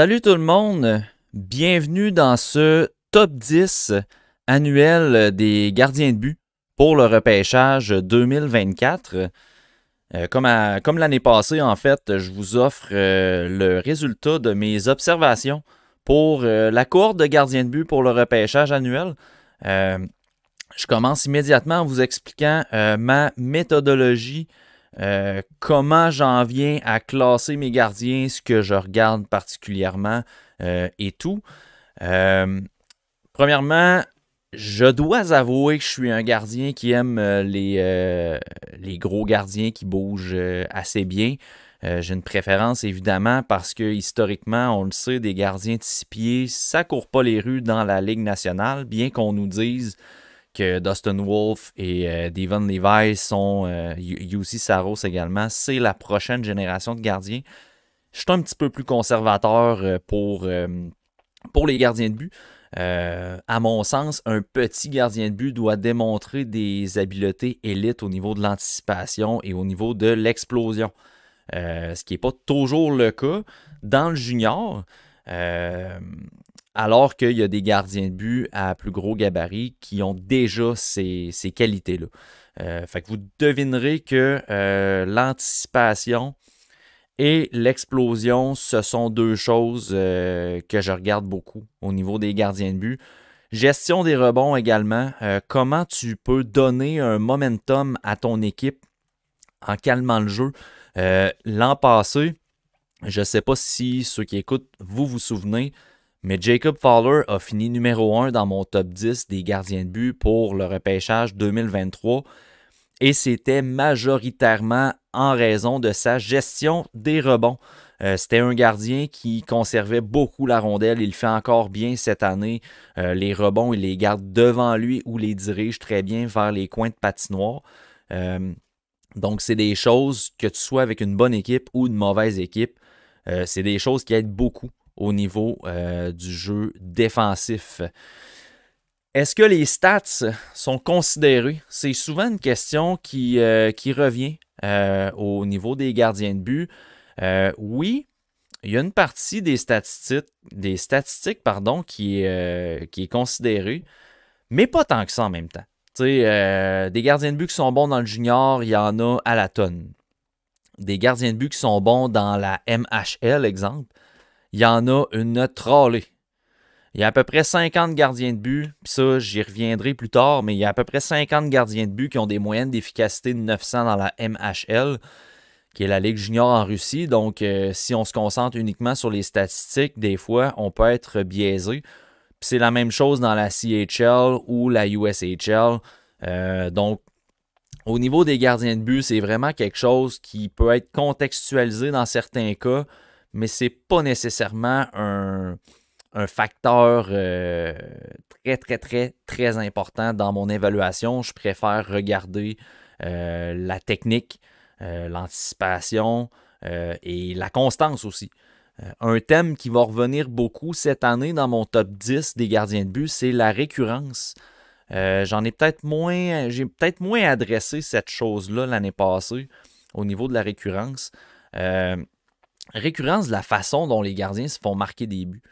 Salut tout le monde, bienvenue dans ce top 10 annuel des gardiens de but pour le repêchage 2024. Euh, comme, l'année passée, en fait, je vous offre euh, le résultat de mes observations pour euh, la cohorte de gardiens de but pour le repêchage annuel. je commence immédiatement en vous expliquant ma méthodologie euh, comment j'en viens à classer mes gardiens, ce que je regarde particulièrement euh, et tout. Euh, premièrement, je dois avouer que je suis un gardien qui aime les, gros gardiens qui bougent assez bien. J'ai une préférence évidemment parce que historiquement, on le sait, des gardiens de six pieds, ça court pas les rues dans la Ligue nationale, bien qu'on nous dise Dustin Wolf et euh, Devon Levi sont, euh, Saros également, c'est la prochaine génération de gardiens. Je suis un petit peu plus conservateur euh, pour, euh, pour les gardiens de but. à mon sens, un petit gardien de but doit démontrer des habiletés élites au niveau de l'anticipation et au niveau de l'explosion. ce qui n'est pas toujours le cas dans le junior alors qu'il y a des gardiens de but à plus gros gabarit qui ont déjà ces, qualités-là. Euh, fait vous devinerez que euh, l'anticipation et l'explosion, ce sont deux choses euh, que je regarde beaucoup au niveau des gardiens de but. Gestion des rebonds également. comment tu peux donner un momentum à ton équipe en calmant le jeu? L'an passé, je ne sais pas si ceux qui écoutent, vous vous souvenez, mais Jacob Fowler a fini numéro 1 dans mon top 10 des gardiens de but pour le repêchage 2023 et c'était majoritairement en raison de sa gestion des rebonds. Euh, c'était un gardien qui conservait beaucoup la rondelle. Il fait encore bien cette année. Euh, les rebonds, il les garde devant lui ou les dirige très bien vers les coins de patinoire. Euh, donc, c'est des choses que tu sois avec une bonne équipe ou une mauvaise équipe, c'est des choses qui aident beaucoup au niveau euh, du jeu défensif. Est-ce que les stats sont considérés? C'est souvent une question qui, euh, qui revient euh, au niveau des gardiens de but. oui, il y a une partie des statistiques, des statistiques pardon, qui, qui est considérée, mais pas tant que ça en même temps. des gardiens de but qui sont bons dans le junior, il y en a à la tonne. Des gardiens de but qui sont bons dans la MHL, exemple, il y en a une autre trollée. Il y a à peu près 50 gardiens de but, puis ça, j'y reviendrai plus tard, mais il y a à peu près 50 gardiens de but qui ont des moyennes d'efficacité de 900 dans la MHL, qui est la Ligue junior en Russie. Donc, euh, si on se concentre uniquement sur les statistiques, des fois, on peut être biaisé. C'est la même chose dans la CHL ou la USHL. Euh, donc, au niveau des gardiens de but, c'est vraiment quelque chose qui peut être contextualisé dans certains cas mais c'est pas nécessairement un, facteur euh, très, très, très, très important dans mon évaluation. Je préfère regarder euh, la technique, euh, l'anticipation et la constance aussi. un thème qui va revenir beaucoup cette année dans mon top 10 des gardiens de but, c'est la récurrence. J'en ai peut-être moins, j'ai peut-être moins adressé cette chose-là l'année passée au niveau de la récurrence récurrence de la façon dont les gardiens se font marquer des buts.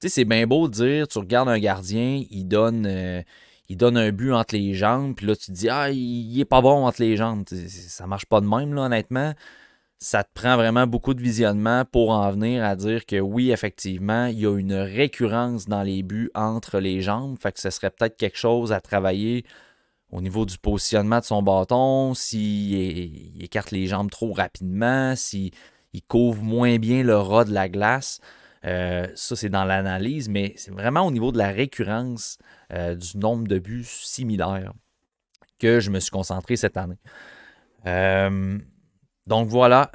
Tu sais, c'est bien beau de dire, tu regardes un gardien, il donne, euh, il donne un but entre les jambes, puis là, tu te dis, ah, il est pas bon entre les jambes. ça marche pas de même, honnêtement. Ça te prend vraiment beaucoup de visionnement pour en venir à dire que oui, effectivement, il y a une récurrence dans les buts entre les jambes. Fait que ce serait peut-être quelque chose à travailler au niveau du positionnement de son bâton, s'il écarte les jambes trop rapidement, si ils couvrent moins bien le ras de la glace. Euh, ça, c'est dans l'analyse, mais c'est vraiment au niveau de la récurrence euh, du nombre de buts similaires que je me suis concentré cette année. Euh, donc voilà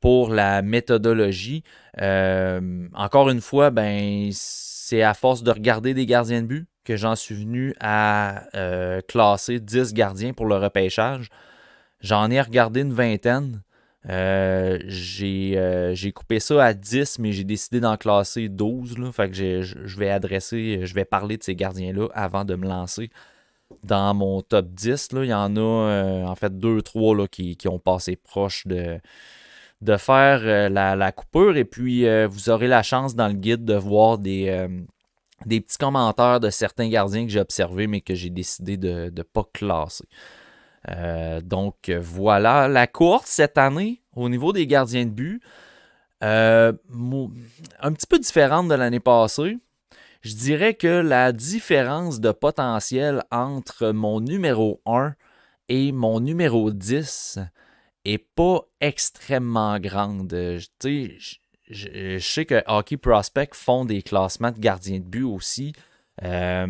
pour la méthodologie. encore une fois, ben, c'est à force de regarder des gardiens de but que j'en suis venu à classer 10 gardiens pour le repêchage. J'en ai regardé une vingtaine. Euh, euh, j'ai, coupé ça à 10, mais j'ai décidé d'en classer 12. Là, je vais adresser, je vais parler de ces gardiens-là avant de me lancer dans mon top 10. Là. Il y en a euh, en fait 2-3 qui, qui, ont passé proche de, de faire la, la, coupure. Et puis vous aurez la chance dans le guide de voir des, des petits commentaires de certains gardiens que j'ai observés, mais que j'ai décidé de ne pas classer. Euh, donc voilà, la course cette année au niveau des gardiens de but, euh, un petit peu différente de l'année passée. Je dirais que la différence de potentiel entre mon numéro 1 et mon numéro 10 est pas extrêmement grande. Je, sais que Hockey Prospect font des classements de gardiens de but aussi. Euh,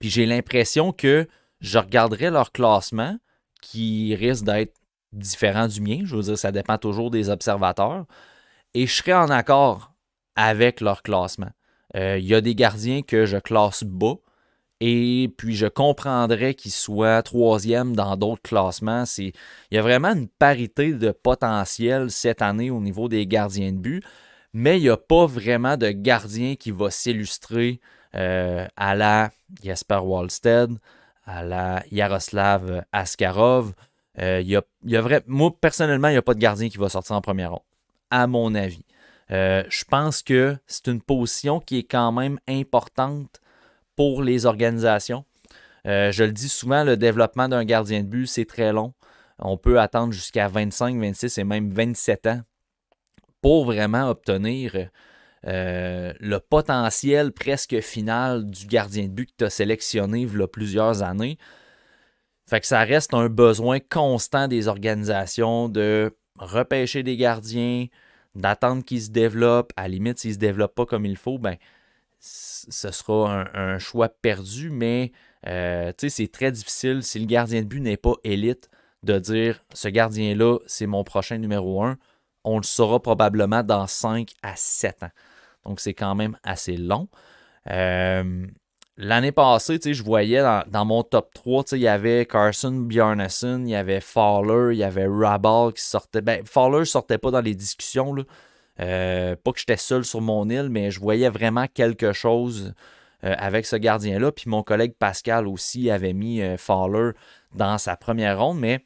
puis j'ai l'impression que je regarderai leur classement qui risque d'être différent du mien. Je veux dire, ça dépend toujours des observateurs. Et je serai en accord avec leur classement. Il euh, y a des gardiens que je classe bas et puis je comprendrais qu'ils soient troisième dans d'autres classements. Il y a vraiment une parité de potentiel cette année au niveau des gardiens de but, mais il n'y a pas vraiment de gardien qui va s'illustrer euh, à la Jasper Wallstead, à la Yaroslav Askarov. Euh, y vrai, moi, personnellement, il n'y a pas de gardien qui va sortir en première ronde, à mon avis. Euh, je pense que c'est une position qui est quand même importante pour les organisations. Euh, je le dis souvent, le développement d'un gardien de but, c'est très long. On peut attendre jusqu'à 25, 26 et même 27 ans pour vraiment obtenir euh, le potentiel presque final du gardien de but que tu as sélectionné il y a plusieurs années. Fait que ça reste un besoin constant des organisations de repêcher des gardiens, d'attendre qu'ils se développent. À la limite, s'ils ne se développent pas comme il faut, ben, ce sera un, choix perdu, mais euh, c'est très difficile si le gardien de but n'est pas élite de dire ce gardien-là, c'est mon prochain numéro 1. On le saura probablement dans 5 à 7 ans donc c'est quand même assez long. Euh, l'année passée, je voyais dans, mon top 3, il y avait Carson Bjarnason, il y avait Fowler, il y avait Rabal qui sortait. Ben, Fowler ne sortait pas dans les discussions. Là. Euh, pas que j'étais seul sur mon île, mais je voyais vraiment quelque chose euh, avec ce gardien-là. Puis mon collègue Pascal aussi avait mis Fowler dans sa première ronde, mais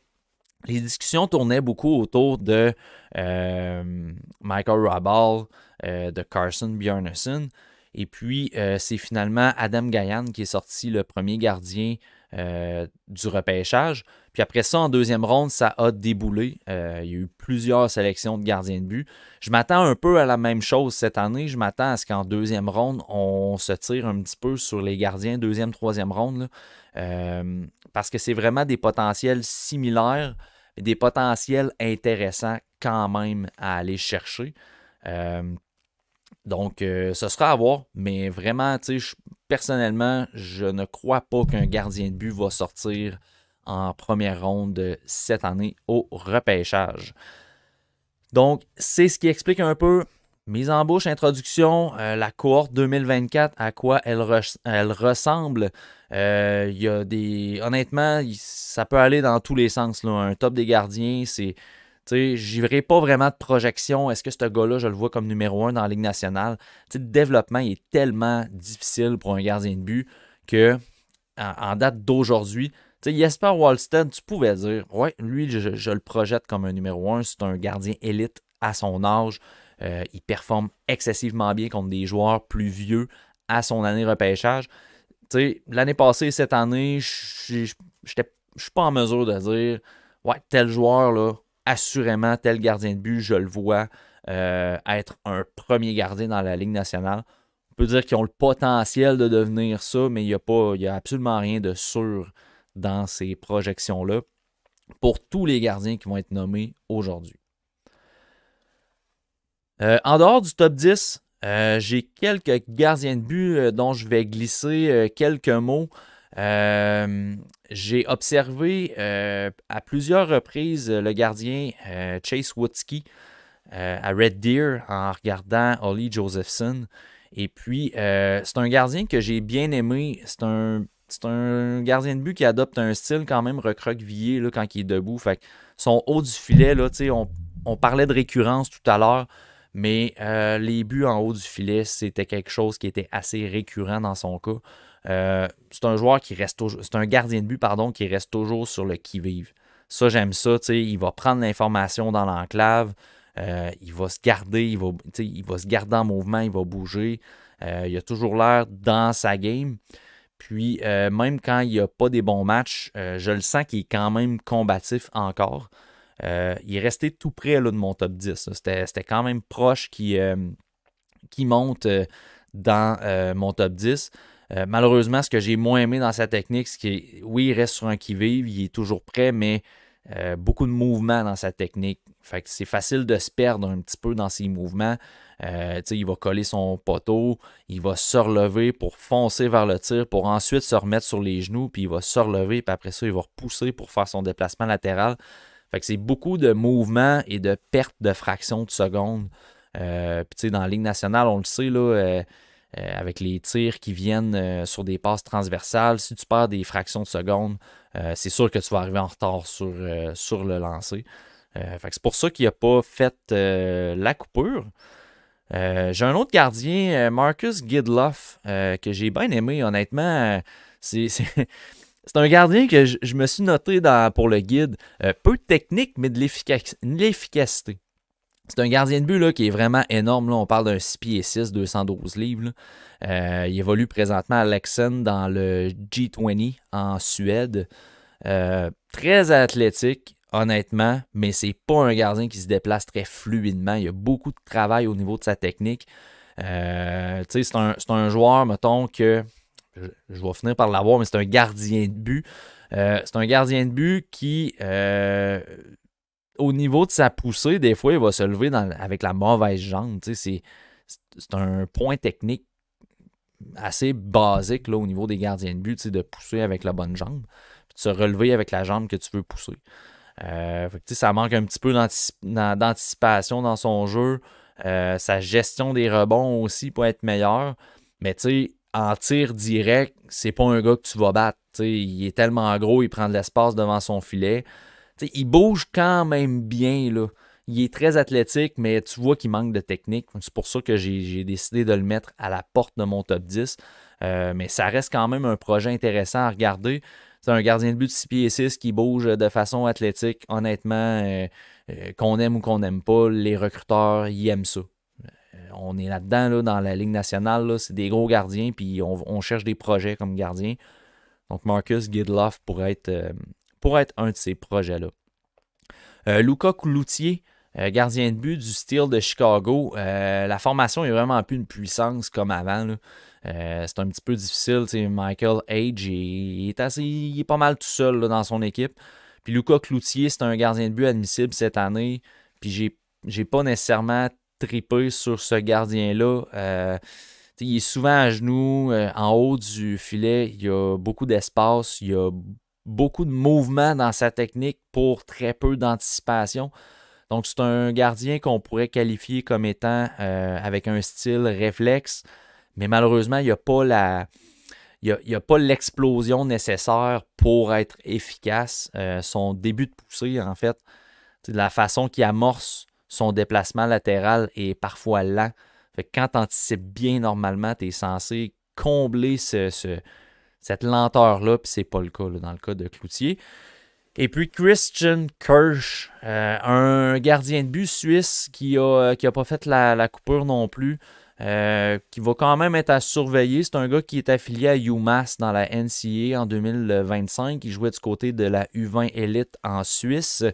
les discussions tournaient beaucoup autour de euh, Michael Rabal, euh, de Carson Bjornsson. Et puis, euh, c'est finalement Adam Gayan qui est sorti le premier gardien du repêchage. Puis après ça, en deuxième ronde, ça a déboulé. il y a eu plusieurs sélections de gardiens de but. Je m'attends un peu à la même chose cette année. Je m'attends à ce qu'en deuxième ronde, on se tire un petit peu sur les gardiens, deuxième, troisième ronde. parce que c'est vraiment des potentiels similaires des potentiels intéressants quand même à aller chercher. Euh, donc, euh, ce sera à voir, mais vraiment, personnellement, je ne crois pas qu'un gardien de but va sortir en première ronde cette année au repêchage. Donc, c'est ce qui explique un peu Mise en bouche, introduction, euh, la cohorte 2024, à quoi elle, ressemble. Euh, il y a des... Honnêtement, ça peut aller dans tous les sens. Un top des gardiens, c'est. j'y verrai pas vraiment de projection. Est-ce que ce gars-là, je le vois comme numéro 1 dans la Ligue nationale? sais, le développement est tellement difficile pour un gardien de but que, en, date d'aujourd'hui, Jesper Wallstead, tu pouvais dire, ouais, lui, je, le projette comme un numéro 1, C'est un gardien élite à son âge. Euh, il performe excessivement bien contre des joueurs plus vieux à son année repêchage. L'année passée, cette année, je suis pas en mesure de dire Ouais, tel joueur, là, assurément, tel gardien de but, je le vois euh, être un premier gardien dans la Ligue nationale. On peut dire qu'ils ont le potentiel de devenir ça, mais il n'y a, a absolument rien de sûr dans ces projections-là pour tous les gardiens qui vont être nommés aujourd'hui. Euh, en dehors du top 10, euh, j'ai quelques gardiens de but euh, dont je vais glisser quelques mots. j'ai observé à plusieurs reprises le gardien Chase Woodski à Red Deer en regardant Ollie Josephson. Et puis, c'est un gardien que j'ai bien aimé. C'est un gardien de but qui adopte un style quand même recroquevillé là, quand il est debout. son haut du filet, là, on parlait de récurrence tout à l'heure mais euh, les buts en haut du filet, c'était quelque chose qui était assez récurrent dans son cas. Euh, c'est un joueur qui reste c'est un gardien de but pardon, qui reste toujours sur le qui-vive. Ça, j'aime ça. Il va prendre l'information dans l'enclave, euh, il va se garder, il va, se garder en mouvement, il va bouger. il a toujours l'air dans sa game. Puis, même quand il n'y a pas des bons matchs, je le sens qu'il est quand même combatif encore. Euh, il est resté tout près là, de mon top 10. C'était quand même proche qui, euh, monte euh, dans mon top 10. malheureusement, ce que j'ai moins aimé dans sa technique, c'est que oui, il reste sur un qui-vive, il est toujours prêt, mais beaucoup de mouvements dans sa technique. c'est facile de se perdre un petit peu dans ses mouvements. il va coller son poteau, il va se relever pour foncer vers le tir, pour ensuite se remettre sur les genoux, puis il va se relever, puis après ça, il va repousser pour faire son déplacement latéral. Fait que c'est beaucoup de mouvements et de pertes de fractions de secondes. Euh, dans la Ligue nationale, on le sait, là, euh, euh, avec les tirs qui viennent sur des passes transversales, si tu perds des fractions de secondes, c'est sûr que tu vas arriver en retard sur, sur le lancer. c'est pour ça qu'il n'a pas fait la coupure. j'ai un autre gardien, Marcus Gidloff, que j'ai bien aimé, honnêtement. c'est C'est un gardien que je, me suis noté pour le guide. Euh, peu de technique, mais de l'efficacité. C'est un gardien de but qui est vraiment énorme. On parle d'un 6 pieds 6, 212 livres. Euh, il évolue présentement à Lexen dans le G20 en Suède. Euh, très athlétique, honnêtement, mais c'est pas un gardien qui se déplace très fluidement. Il y a beaucoup de travail au niveau de sa technique. c'est un, un, joueur, mettons, que je, vais finir par l'avoir, mais c'est un gardien de but. Euh, c'est un gardien de but qui, euh, au niveau de sa poussée, des fois, il va se lever avec la mauvaise jambe. C'est un point technique assez basique là, au niveau des gardiens de but, de pousser avec la bonne jambe, puis de se relever avec la jambe que tu veux pousser. Euh, ça manque un petit peu d'anticipation dans son jeu. sa gestion des rebonds aussi peut être meilleure. Mais tu sais, en tir direct, c'est pas un gars que tu vas battre. il est tellement gros, il prend de l'espace devant son filet. il bouge quand même bien. Là. Il est très athlétique, mais tu vois qu'il manque de technique. C'est pour ça que j'ai décidé de le mettre à la porte de mon top 10. Euh, mais ça reste quand même un projet intéressant à regarder. C'est un gardien de but de 6 pieds 6 qui bouge de façon athlétique. Honnêtement, euh, euh, qu'on aime ou qu'on n'aime pas, les recruteurs, ils aiment ça on est là-dedans, là, dans la Ligue nationale. C'est des gros gardiens, puis on, cherche des projets comme gardien Donc, Marcus Gidloff pourrait être, euh, être un de ces projets-là. Euh, Luca Cloutier, euh, gardien de but du style de Chicago. Euh, la formation est vraiment plus une puissance comme avant. c'est un petit peu difficile. Michael Age il est, assez, est pas mal tout seul dans son équipe. Puis Lucas Cloutier, c'est un gardien de but admissible cette année. Puis j'ai, j'ai pas nécessairement triper sur ce gardien-là. Euh, il est souvent à genoux, euh, en haut du filet, il y a beaucoup d'espace, il y a beaucoup de mouvement dans sa technique pour très peu d'anticipation. Donc, c'est un gardien qu'on pourrait qualifier comme étant euh, avec un style réflexe, mais malheureusement, il n'y a pas la. a, pas l'explosion nécessaire pour être efficace. son début de poussée, en fait, de la façon qu'il amorce son déplacement latéral est parfois lent. quand tu anticipes bien normalement, tu es censé combler ce, cette lenteur-là, puis c'est pas le cas dans le cas de Cloutier. Et puis Christian Kirsch, euh, un gardien de but suisse qui n'a euh, a pas fait la, la coupure non plus. Euh, qui va quand même être à surveiller. C'est un gars qui est affilié à UMass dans la NCA en 2025. Il jouait du côté de la U20 Elite en Suisse.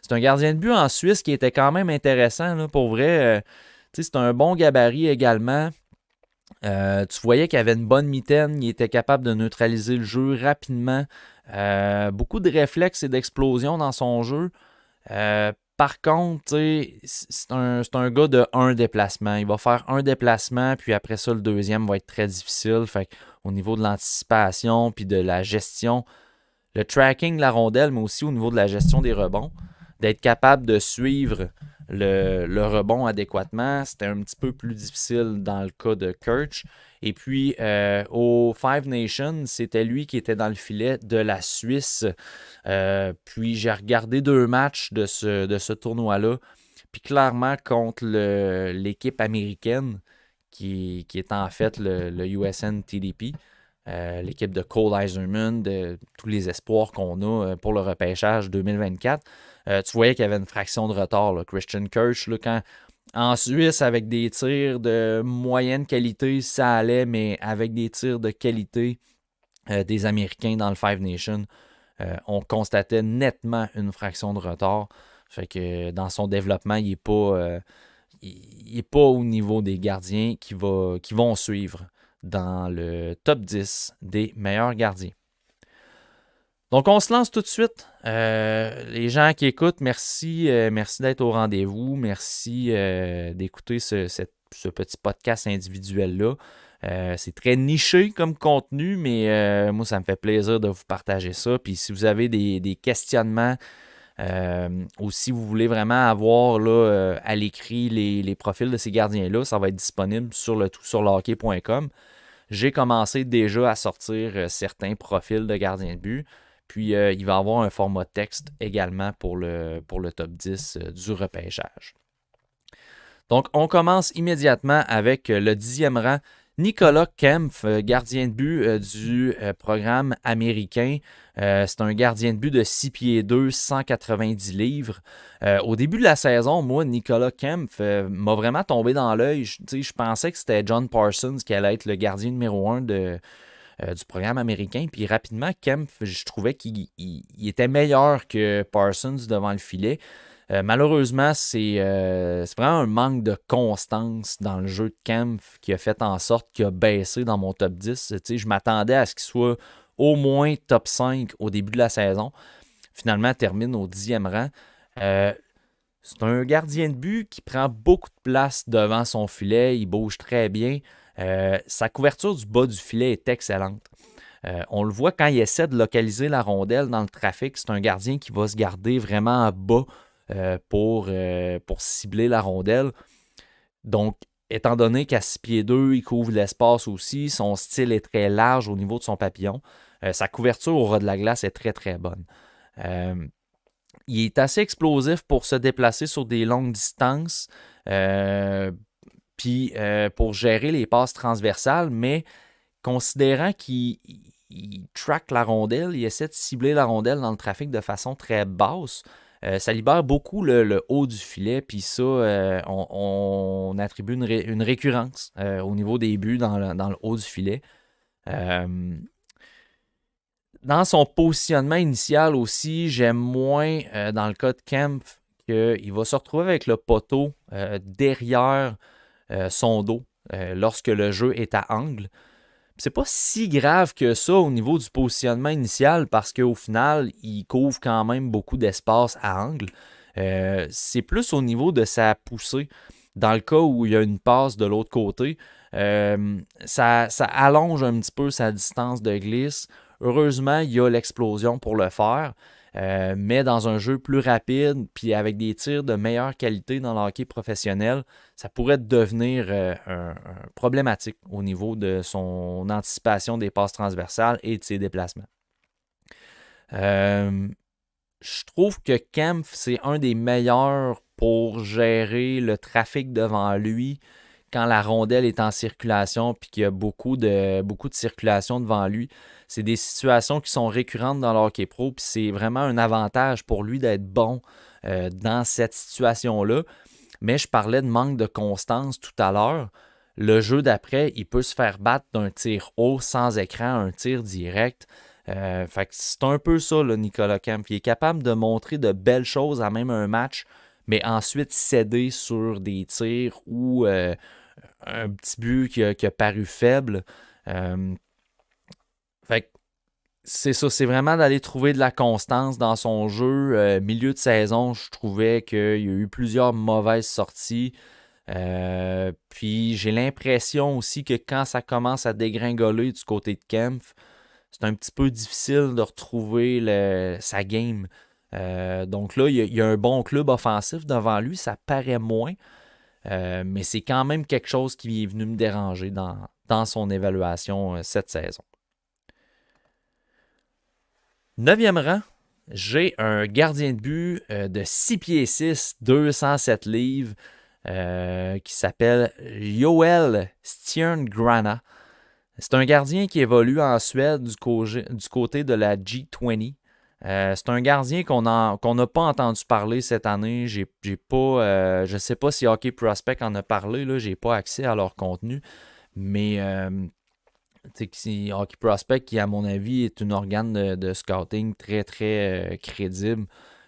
C'est un gardien de but en Suisse qui était quand même intéressant. Là, pour vrai, euh, c'est un bon gabarit également. Euh, tu voyais qu'il avait une bonne mitaine, il était capable de neutraliser le jeu rapidement. beaucoup de réflexes et d'explosions dans son jeu par contre, c'est un, gars de un déplacement. Il va faire un déplacement, puis après ça, le deuxième va être très difficile. Fait au niveau de l'anticipation, puis de la gestion, le tracking de la rondelle, mais aussi au niveau de la gestion des rebonds, d'être capable de suivre le, rebond adéquatement. C'était un petit peu plus difficile dans le cas de Kirch. Et puis, euh, au Five Nations, c'était lui qui était dans le filet de la Suisse. Euh, puis, j'ai regardé deux matchs de ce, tournoi-là. Puis, clairement, contre l'équipe américaine, qui, est en fait le, le USN TDP, euh, l'équipe de Cole Eiserman, de tous les espoirs qu'on a euh, pour le repêchage 2024. Euh, tu voyais qu'il y avait une fraction de retard. Christian Kirsch, quand, en Suisse, avec des tirs de moyenne qualité, ça allait, mais avec des tirs de qualité des Américains dans le Five Nations, on constatait nettement une fraction de retard. Fait que dans son développement, il n'est pas, pas au niveau des gardiens qui, qui vont suivre dans le top 10 des meilleurs gardiens. Donc, on se lance tout de suite. Euh, les gens qui écoutent, merci, euh, merci d'être au rendez-vous. Merci euh, d'écouter ce, petit podcast individuel-là. c'est très niché comme contenu, mais moi, ça me fait plaisir de vous partager ça. Puis si vous avez des, questionnements ou si vous voulez vraiment avoir là, à l'écrit les, profils de ces gardiens-là, ça va être disponible sur le tout sur j'ai commencé déjà à sortir euh, certains profils de gardiens de but. Puis euh, il va y avoir un format texte également pour le, pour le top 10 euh, du repêchage. Donc on commence immédiatement avec le dixième rang Nicolas Kempf, euh, gardien de but euh, du euh, programme américain. c'est un gardien de but de 6 pieds 2, 190 livres. au début de la saison, moi, Nicolas Kempf m'a vraiment tombé dans l'œil. Je, pensais que c'était John Parsons qui allait être le gardien numéro 1 de, du programme américain. Puis rapidement, Kempf, je trouvais qu'il était meilleur que Parsons devant le filet. Euh, malheureusement, euh, c'est vraiment un manque de constance dans le jeu de Camp qui a fait en sorte qu'il a baissé dans mon top 10. je m'attendais à ce qu'il soit au moins top 5 au début de la saison. Finalement, il termine au dixième rang. Euh, c'est un gardien de but qui prend beaucoup de place devant son filet. Il bouge très bien. sa couverture du bas du filet est excellente. on le voit quand il essaie de localiser la rondelle dans le trafic, c'est un gardien qui va se garder vraiment à bas euh, euh, pour, cibler la rondelle. Donc, étant donné qu'à 6 pieds 2, il couvre l'espace aussi, son style est très large au niveau de son papillon. Euh, sa couverture au ras de la glace est très très bonne. il est assez explosif pour se déplacer sur des longues distances, puis pour gérer les passes transversales, mais considérant qu'il track la rondelle, il essaie de cibler la rondelle dans le trafic de façon très basse, euh, ça libère beaucoup le, haut du filet, puis ça, euh, on, attribue une, récurrence euh, au niveau des buts dans le, dans le haut du filet. dans son positionnement initial aussi, j'aime moins dans le cas de Kemp qu'il va se retrouver avec le poteau derrière son dos lorsque le jeu est à angle. C'est pas si grave que ça au niveau du positionnement initial parce qu'au final, il couvre quand même beaucoup d'espace à angle. Euh, c'est plus au niveau de sa poussée. Dans le cas où il y a une passe de l'autre côté, euh, ça, ça allonge un petit peu sa distance de glisse. Heureusement, il y a l'explosion pour le faire. Euh, mais dans un jeu plus rapide, puis avec des tirs de meilleure qualité dans le hockey professionnel, ça pourrait devenir euh, problématique au niveau de son anticipation des passes transversales et de ses déplacements. Euh, je trouve que Kempf, c'est un des meilleurs pour gérer le trafic devant lui, quand la rondelle est en circulation puis qu'il y a beaucoup de, beaucoup de circulation devant lui. C'est des situations qui sont récurrentes dans l'hockey pro, puis c'est vraiment un avantage pour lui d'être bon euh, dans cette situation-là. Mais je parlais de manque de constance tout à l'heure. Le jeu d'après, il peut se faire battre d'un tir haut, sans écran, un tir direct. Euh, c'est un peu ça, le Nicolas Camp. Il est capable de montrer de belles choses à même un match, mais ensuite céder sur des tirs ou euh, un petit but qui a, paru faible. Euh, c'est ça, c'est vraiment d'aller trouver de la constance dans son jeu. Euh, milieu de saison, je trouvais qu'il y a eu plusieurs mauvaises sorties. Euh, puis j'ai l'impression aussi que quand ça commence à dégringoler du côté de Kempf, c'est un petit peu difficile de retrouver sa game. donc là, il y, a un bon club offensif devant lui, ça paraît moins. Euh, mais c'est quand même quelque chose qui est venu me déranger dans, son évaluation euh, cette saison. Neuvième rang, j'ai un gardien de but euh, de 6 pieds 6, 207 livres, qui s'appelle Joel Stierngrana. C'est un gardien qui évolue en Suède du, du côté de la G20. Euh, c'est un gardien qu'on n'a pas entendu parler cette année. J'ai, euh, je ne sais pas si Hockey Prospect en a parlé. Je n'ai pas accès à leur contenu. Mais euh, Hockey Prospect, qui à mon avis est un organe de, scouting très, très crédible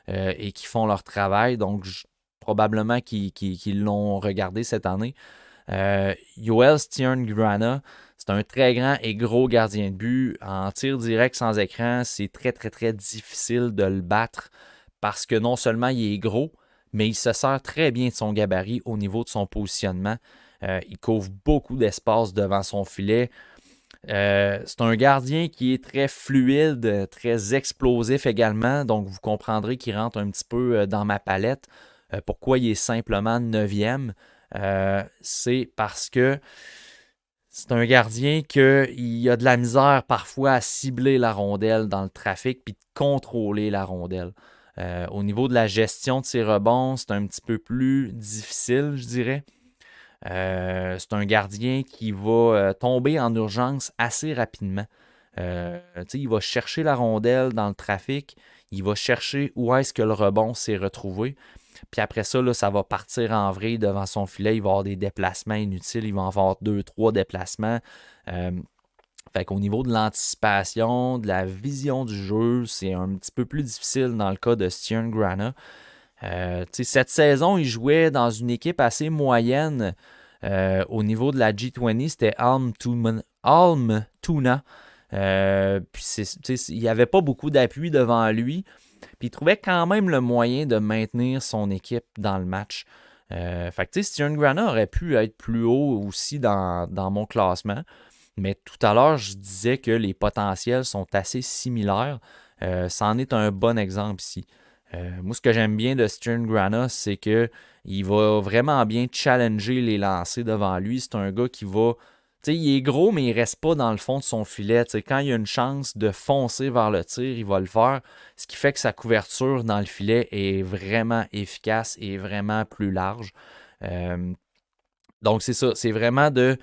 et qui font leur travail. Donc, probablement qu'ils, l'ont regardé cette année. Yoel Stiern Grana, c'est un très grand et gros gardien de but. En tir direct sans écran, c'est très, très, très difficile de le battre parce que non seulement il est gros, mais il se sert très bien de son gabarit au niveau de son positionnement. Euh, il couvre beaucoup d'espace devant son filet. Euh, c'est un gardien qui est très fluide, très explosif également, donc vous comprendrez qu'il rentre un petit peu euh, dans ma palette. pourquoi il est simplement 9e? c'est parce que c'est un gardien qui a de la misère parfois à cibler la rondelle dans le trafic puis de contrôler la rondelle. Euh, au niveau de la gestion de ses rebonds, c'est un petit peu plus difficile, je dirais. Euh, c'est un gardien qui va euh, tomber en urgence assez rapidement. il va chercher la rondelle dans le trafic, il va chercher où est-ce que le rebond s'est retrouvé, puis après ça, ça va partir en vrille devant son filet. Il va avoir des déplacements inutiles. Il va en avoir deux, trois déplacements. Euh, fait qu'au niveau de l'anticipation, de la vision du jeu, c'est un petit peu plus difficile dans le cas de Stian Grana. Euh, cette saison, il jouait dans une équipe assez moyenne. Euh, au niveau de la G20, c'était Alm, Alm Tuna. Euh, il n'y avait pas beaucoup d'appui devant lui. Puis il trouvait quand même le moyen de maintenir son équipe dans le match. Euh, fait que, Steven Grana aurait pu être plus haut aussi dans, mon classement. Mais tout à l'heure, je disais que les potentiels sont assez similaires. Euh, c'en est un bon exemple ici. Euh, moi, ce que j'aime bien de Stern Grana, c'est qu'il va vraiment bien challenger les lancers devant lui. C'est un gars qui va il est gros, mais il ne reste pas dans le fond de son filet. quand il y a une chance de foncer vers le tir, il va le faire, ce qui fait que sa couverture dans le filet est vraiment efficace et vraiment plus large. Euh, donc, c'est ça, c'est vraiment de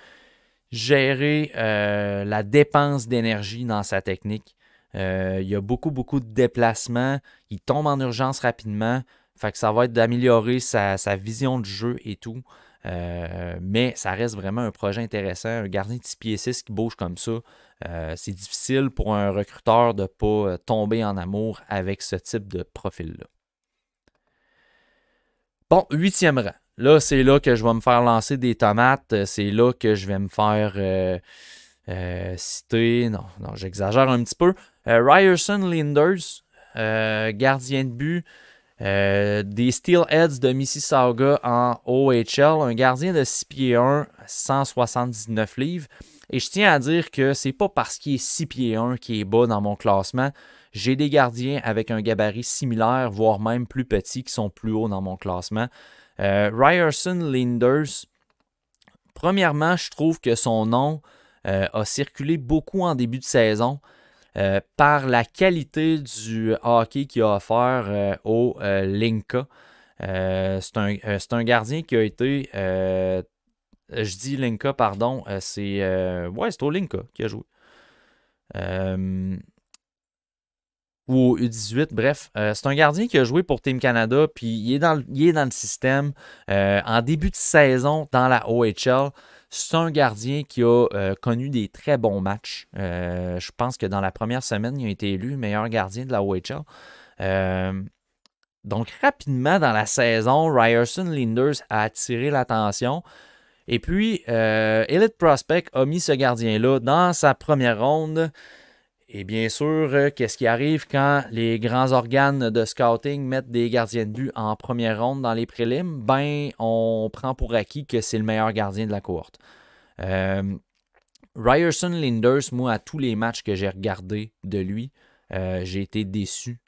gérer euh, la dépense d'énergie dans sa technique. Euh, il y a beaucoup, beaucoup de déplacements. Il tombe en urgence rapidement. Fait ça va être d'améliorer sa, vision de jeu et tout. Euh, mais ça reste vraiment un projet intéressant. Un gardien de 6 pieds 6 qui bouge comme ça, euh, c'est difficile pour un recruteur de ne pas euh, tomber en amour avec ce type de profil-là. Bon, huitième rang. Là, c'est là que je vais me faire lancer des tomates. C'est là que je vais me faire citer. Non, non j'exagère un petit peu. Ryerson Linders, gardien de but. Euh, des Steelheads de Mississauga en OHL, un gardien de 6 pieds 1, 179 livres. Et je tiens à dire que c'est pas parce qu'il est 6 pieds 1 qui est bas dans mon classement. J'ai des gardiens avec un gabarit similaire, voire même plus petit, qui sont plus hauts dans mon classement. Euh, Ryerson Linders, premièrement, je trouve que son nom euh, a circulé beaucoup en début de saison. Euh, par la qualité du hockey qu'il a offert euh, au euh, Linka. c'est un, gardien qui a été. je dis Linka, pardon. c'est. ouais, c'est au Linka qui a joué. ou au U18, bref. c'est un gardien qui a joué pour Team Canada, puis est dans il est dans le système. en début de saison, dans la OHL, c'est un gardien qui a euh, connu des très bons matchs. Euh, je pense que dans la première semaine, il a été élu meilleur gardien de la OHL. Euh, donc, rapidement dans la saison, Ryerson Linders a attiré l'attention. Et puis, Elite Prospect a mis ce gardien-là dans sa première ronde. Et bien sûr, euh, qu'est-ce qui arrive quand les grands organes de scouting mettent des gardiens de but en première ronde dans les prélims? Ben, on prend pour acquis que c'est le meilleur gardien de la cohorte. Euh, Ryerson Linders, moi, à tous les matchs que j'ai regardés de lui, euh, j'ai été déçu.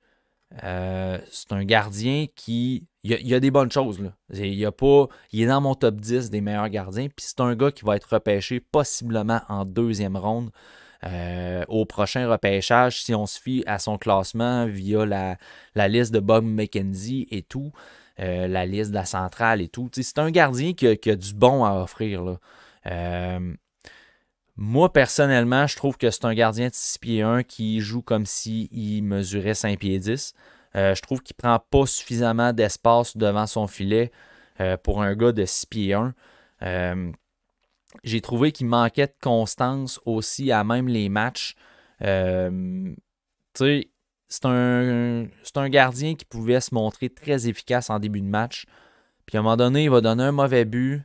c'est un gardien qui. Il y a, des bonnes choses. Il, a pas, il est dans mon top 10 des meilleurs gardiens. Puis c'est un gars qui va être repêché possiblement en deuxième ronde. Euh, au prochain repêchage, si on se fie à son classement via la, liste de Bob McKenzie et tout, euh, la liste de la centrale et tout, c'est un gardien qui a, du bon à offrir. Euh, moi, personnellement, je trouve que c'est un gardien de 6 pieds 1 qui joue comme s'il mesurait 5 pieds 10. je trouve qu'il ne prend pas suffisamment d'espace devant son filet pour un gars de 6 pieds 1. J'ai trouvé qu'il manquait de constance aussi à même les matchs. Euh, c'est un, gardien qui pouvait se montrer très efficace en début de match. Puis à un moment donné, il va donner un mauvais but,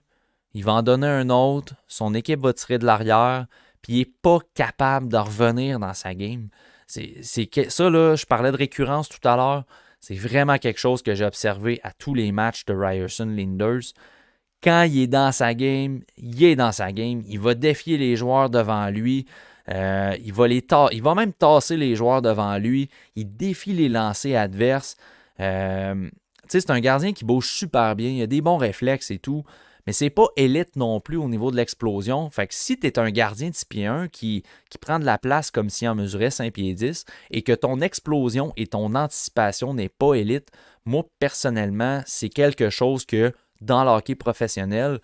il va en donner un autre, son équipe va tirer de l'arrière, puis il n'est pas capable de revenir dans sa game. C'est ça, là, je parlais de récurrence tout à l'heure. C'est vraiment quelque chose que j'ai observé à tous les matchs de Ryerson Linders quand il est dans sa game, il est dans sa game. Il va défier les joueurs devant lui. Euh, il, va les il va même tasser les joueurs devant lui. Il défie les lancers adverses. Euh, c'est un gardien qui bouge super bien. Il a des bons réflexes et tout. Mais c'est pas élite non plus au niveau de l'explosion. Fait si tu es un gardien de 1 qui, prend de la place comme si en mesurait 5 pieds 10 et que ton explosion et ton anticipation n'est pas élite, moi personnellement, c'est quelque chose que dans l'hockey professionnel,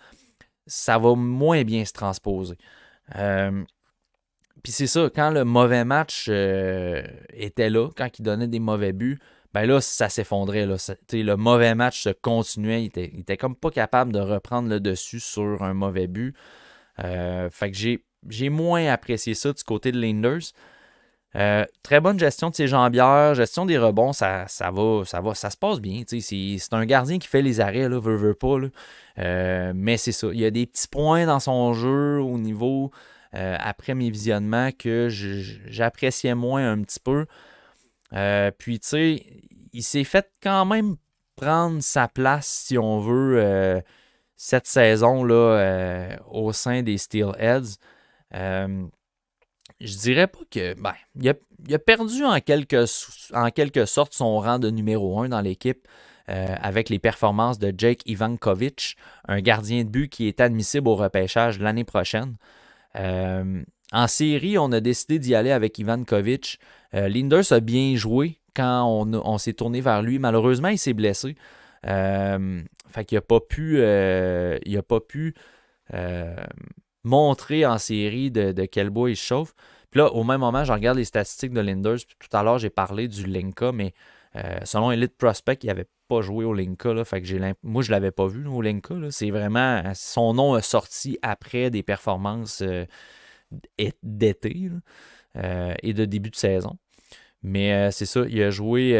ça va moins bien se transposer. Euh, puis c'est ça, quand le mauvais match euh, était là, quand il donnait des mauvais buts, ben là, ça s'effondrait. le mauvais match se continuait. Il était, comme pas capable de reprendre le dessus sur un mauvais but. Euh, que j'ai, moins apprécié ça du côté de Linders. Euh, très bonne gestion de ses jambières, gestion des rebonds, ça, ça ça va, ça se passe bien. C'est un gardien qui fait les arrêts, là, veut, pas. Euh, mais c'est ça. Il y a des petits points dans son jeu au niveau euh, après mes visionnements que j'appréciais moins un petit peu. puis tu sais, il s'est fait quand même prendre sa place, si on veut, cette saison-là au sein des Steelheads je dirais pas que. Ben, il, a, perdu en quelque, en quelque sorte son rang de numéro un dans l'équipe. Euh, avec les performances de Jake Ivankovic, un gardien de but qui est admissible au repêchage l'année prochaine. Euh, en série, on a décidé d'y aller avec Ivankovic. Euh, Linders a bien joué quand on, s'est tourné vers lui. Malheureusement, il s'est blessé. fait qu'il n'a pas pu. il a pas pu montré en série de, quel bois il chauffe. Puis là, au même moment, je regarde les statistiques de Linders. Puis tout à l'heure, j'ai parlé du Linka, mais euh, selon Elite Prospect, il n'avait pas joué au Linka. Là, fait Moi, je ne l'avais pas vu au Linka. C'est vraiment. Son nom a sorti après des performances euh, d'été euh, et de début de saison. Mais c'est ça, il a joué.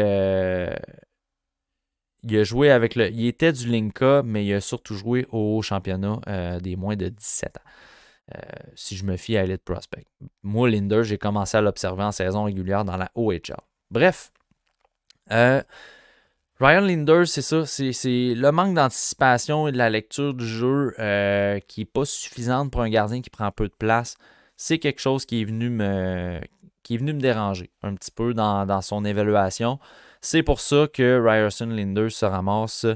il a joué avec le. Il était du Linka, mais il a surtout joué au championnat des moins de 17 ans. Euh, si je me fie à Elite Prospect. Moi, Linder, j'ai commencé à l'observer en saison régulière dans la OHL. Bref, euh, Ryan Linder, c'est ça, c'est le manque d'anticipation et de la lecture du jeu euh, qui n'est pas suffisante pour un gardien qui prend peu de place. C'est quelque chose qui est venu me, qui est venu me déranger un petit peu dans, son évaluation. C'est pour ça que Ryerson Linder se ramasse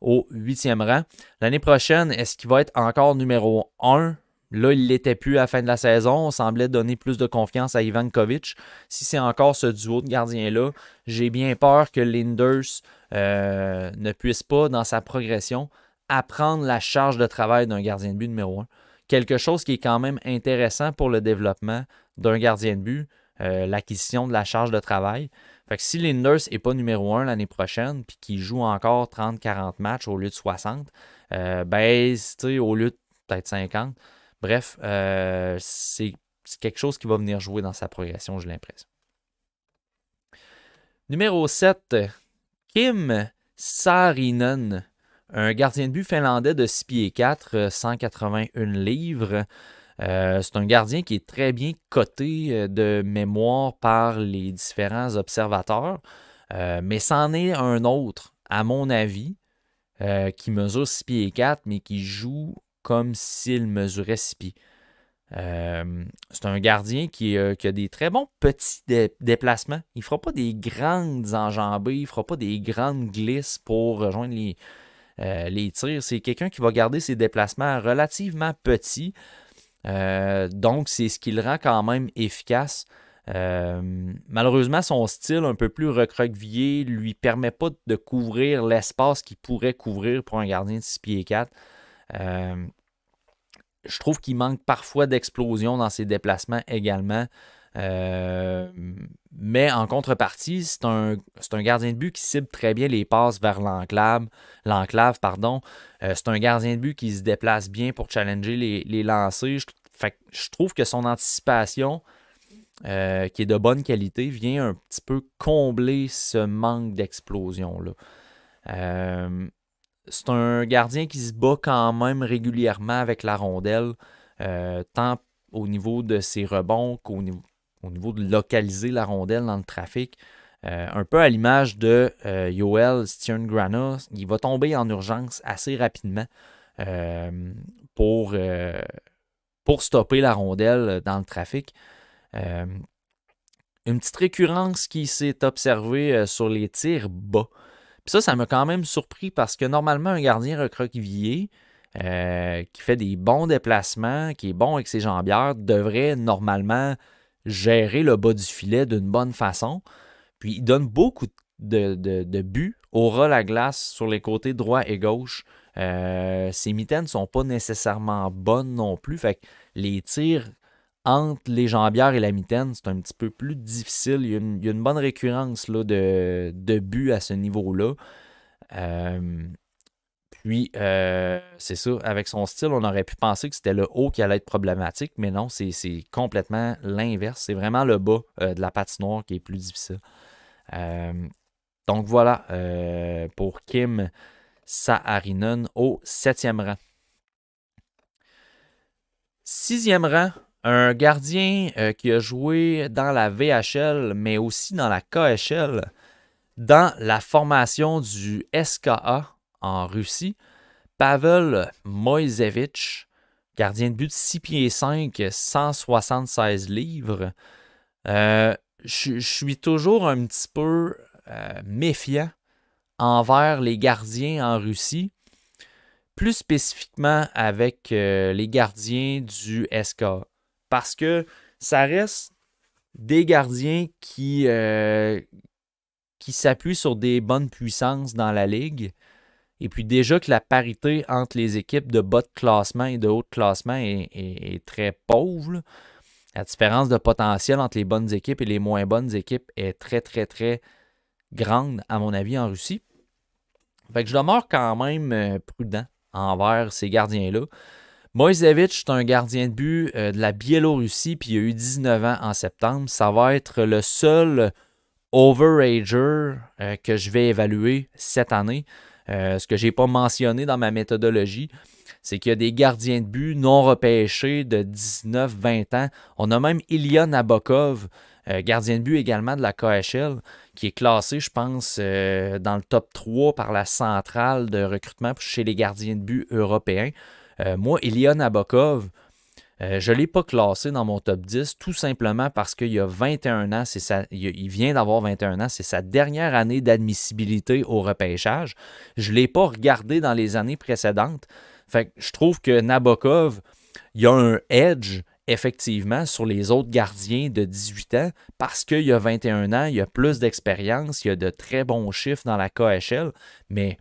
au huitième rang. L'année prochaine, est-ce qu'il va être encore numéro 1? Là, il l'était plus à la fin de la saison. On semblait donner plus de confiance à Ivankovic. Si c'est encore ce duo de gardiens-là, j'ai bien peur que Linders euh, ne puisse pas, dans sa progression, apprendre la charge de travail d'un gardien de but numéro 1. Quelque chose qui est quand même intéressant pour le développement d'un gardien de but, euh, l'acquisition de la charge de travail. Fait si Linders n'est pas numéro 1 l'année prochaine, puis qu'il joue encore 30-40 matchs au lieu de 60, euh, ben, au lieu de peut-être 50, Bref, euh, c'est quelque chose qui va venir jouer dans sa progression, j'ai l'impression. Numéro 7, Kim Sarinen, un gardien de but finlandais de 6 pieds 4, 181 euh, livres. Euh, c'est un gardien qui est très bien coté de mémoire par les différents observateurs, mais c'en est un autre, à mon avis, qui mesure 6 pieds 4, mais qui joue comme s'il mesurait 6 pieds. Euh, c'est un gardien euh, qui, a des très bons petits déplacements. Il ne fera pas des grandes enjambées, il ne fera pas des grandes glisses pour rejoindre euh, les, tirs. C'est quelqu'un qui va garder ses déplacements relativement petits. donc, c'est ce qui le rend quand même efficace. malheureusement, son style un peu plus recroquevillé lui permet pas de couvrir l'espace qu'il pourrait couvrir pour un gardien de 6 pieds 4. Euh, je trouve qu'il manque parfois d'explosion dans ses déplacements également. Euh, mais en contrepartie, c'est un, gardien de but qui cible très bien les passes vers l'enclave. pardon. Euh, c'est un gardien de but qui se déplace bien pour challenger les, lancers. Je, trouve que son anticipation, qui est de bonne qualité, vient un petit peu combler ce manque d'explosion-là c'est un gardien qui se bat quand même régulièrement avec la rondelle, euh, tant au niveau de ses rebonds qu'au niveau, de localiser la rondelle dans le trafic. Euh, un peu à l'image de Joel euh, Yoel Stjerngrana, il va tomber en urgence assez rapidement pour, pour stopper la rondelle dans le trafic. une petite récurrence qui s'est observée sur les tirs bas ça, ça m'a quand même surpris parce que normalement, un gardien recroquevillé euh, qui fait des bons déplacements, qui est bon avec ses jambières, devrait normalement gérer le bas du filet d'une bonne façon. Puis il donne beaucoup de, de, buts au ras la glace sur les côtés droit et gauche. Euh, ses mitaines ne sont pas nécessairement bonnes non plus. Fait que les tirs entre les jambières et la mitaine, c'est un petit peu plus difficile. Il y a une, bonne récurrence de, de buts à ce niveau-là. Euh, puis, euh, c'est ça, avec son style, on aurait pu penser que c'était le haut qui allait être problématique, mais non, c'est complètement l'inverse. C'est vraiment le bas euh, de la patinoire qui est plus difficile. donc voilà, pour Kim Saarinen au septième rang. Sixième rang, un gardien euh, qui a joué dans la VHL, mais aussi dans la KHL, dans la formation du SKA en Russie, Pavel Moisevich, gardien de but 6 pieds 5, 176 livres. Euh, je suis toujours un petit peu euh, méfiant envers les gardiens en Russie, plus spécifiquement avec les gardiens du SKA parce que ça reste des gardiens qui, euh, qui s'appuient sur des bonnes puissances dans la ligue. Et puis déjà que la parité entre les équipes de bas de classement et de haut de classement est, très pauvre. La différence de potentiel entre les bonnes équipes et les moins bonnes équipes est très, très, très grande, à mon avis, en Russie. Fait que je demeure quand même euh, prudent envers ces gardiens-là. Moisevic, est un gardien de but euh, de la Biélorussie, puis il a eu 19 ans en septembre. Ça va être le seul overager euh, que je vais évaluer cette année. Euh, ce que je n'ai pas mentionné dans ma méthodologie, c'est qu'il y a des gardiens de but non repêchés de 19-20 ans. On a même Ilya Nabokov, gardien de but également de la KHL, qui est classé, je pense, dans le top 3 par la centrale de recrutement chez les gardiens de but européens. Euh, moi, Ilya Nabokov, euh, je ne l'ai pas classé dans mon top 10 tout simplement parce qu'il a 21 ans, il vient d'avoir 21 ans, c'est sa dernière année d'admissibilité au repêchage. Je ne l'ai pas regardé dans les années précédentes. Fait que je trouve que Nabokov, il a un edge effectivement sur les autres gardiens de 18 ans parce qu'il a 21 ans, il a plus d'expérience, il a de très bons chiffres dans la KHL, mais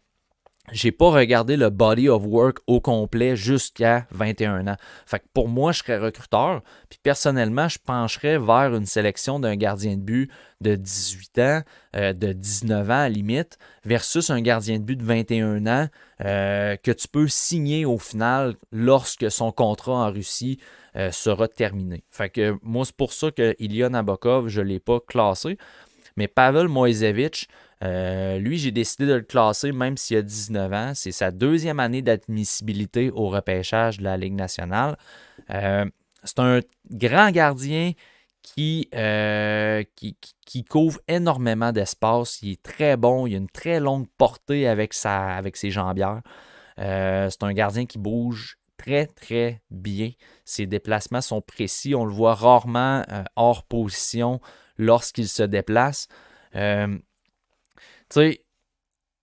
j'ai pas regardé le body of work au complet jusqu'à 21 ans. Fait pour moi, je serais recruteur, puis personnellement, je pencherais vers une sélection d'un gardien de but de 18 ans, euh, de 19 ans à limite, versus un gardien de but de 21 ans euh, que tu peux signer au final lorsque son contrat en Russie euh, sera terminé. Fait que moi, c'est pour ça que Ilya Nabokov, je ne l'ai pas classé, mais Pavel Moisevich, euh, lui, j'ai décidé de le classer même s'il a 19 ans. C'est sa deuxième année d'admissibilité au repêchage de la Ligue nationale. Euh, c'est un grand gardien euh, qui, qui, couvre énormément d'espace. Il est très bon, il a une très longue portée avec, sa, avec ses jambières. c'est un gardien qui bouge très, très bien. Ses déplacements sont précis. On le voit rarement hors position lorsqu'il se déplace. Euh, tu sais,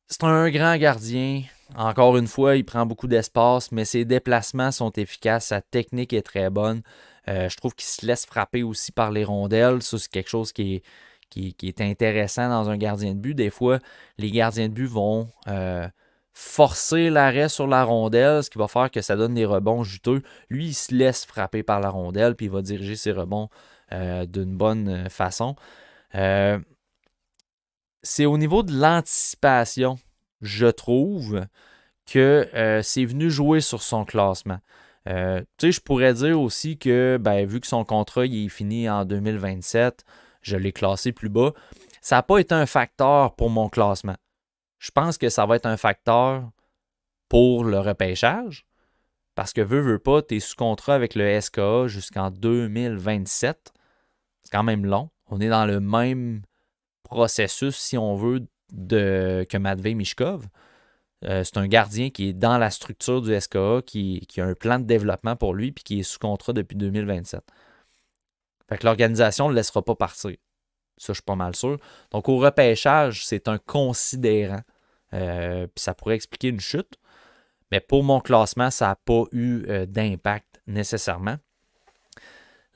c'est un grand gardien. Encore une fois, il prend beaucoup d'espace, mais ses déplacements sont efficaces. Sa technique est très bonne. Euh, je trouve qu'il se laisse frapper aussi par les rondelles. Ça, c'est quelque chose qui est, qui, est intéressant dans un gardien de but. Des fois, les gardiens de but vont euh, forcer l'arrêt sur la rondelle, ce qui va faire que ça donne des rebonds juteux. Lui, il se laisse frapper par la rondelle, puis il va diriger ses rebonds euh, d'une bonne euh, façon. Euh, c'est au niveau de l'anticipation, je trouve, que c'est venu jouer sur son classement. tu sais, je pourrais dire aussi que, ben, vu que son contrat est fini en 2027, je l'ai classé plus bas. Ça n'a pas été un facteur pour mon classement. Je pense que ça va être un facteur pour le repêchage. Parce que veux, veux pas, tu es sous contrat avec le SKA jusqu'en 2027 quand même long. On est dans le même processus, si on veut, de, que Matvey Mishkov. Euh, c'est un gardien qui est dans la structure du SKA, qui, a un plan de développement pour lui, puis qui est sous contrat depuis 2027. Fait que l'organisation ne le laissera pas partir. Ça, je suis pas mal sûr. Donc, au repêchage, c'est un considérant. Euh, puis ça pourrait expliquer une chute. Mais pour mon classement, ça n'a pas eu euh, d'impact nécessairement.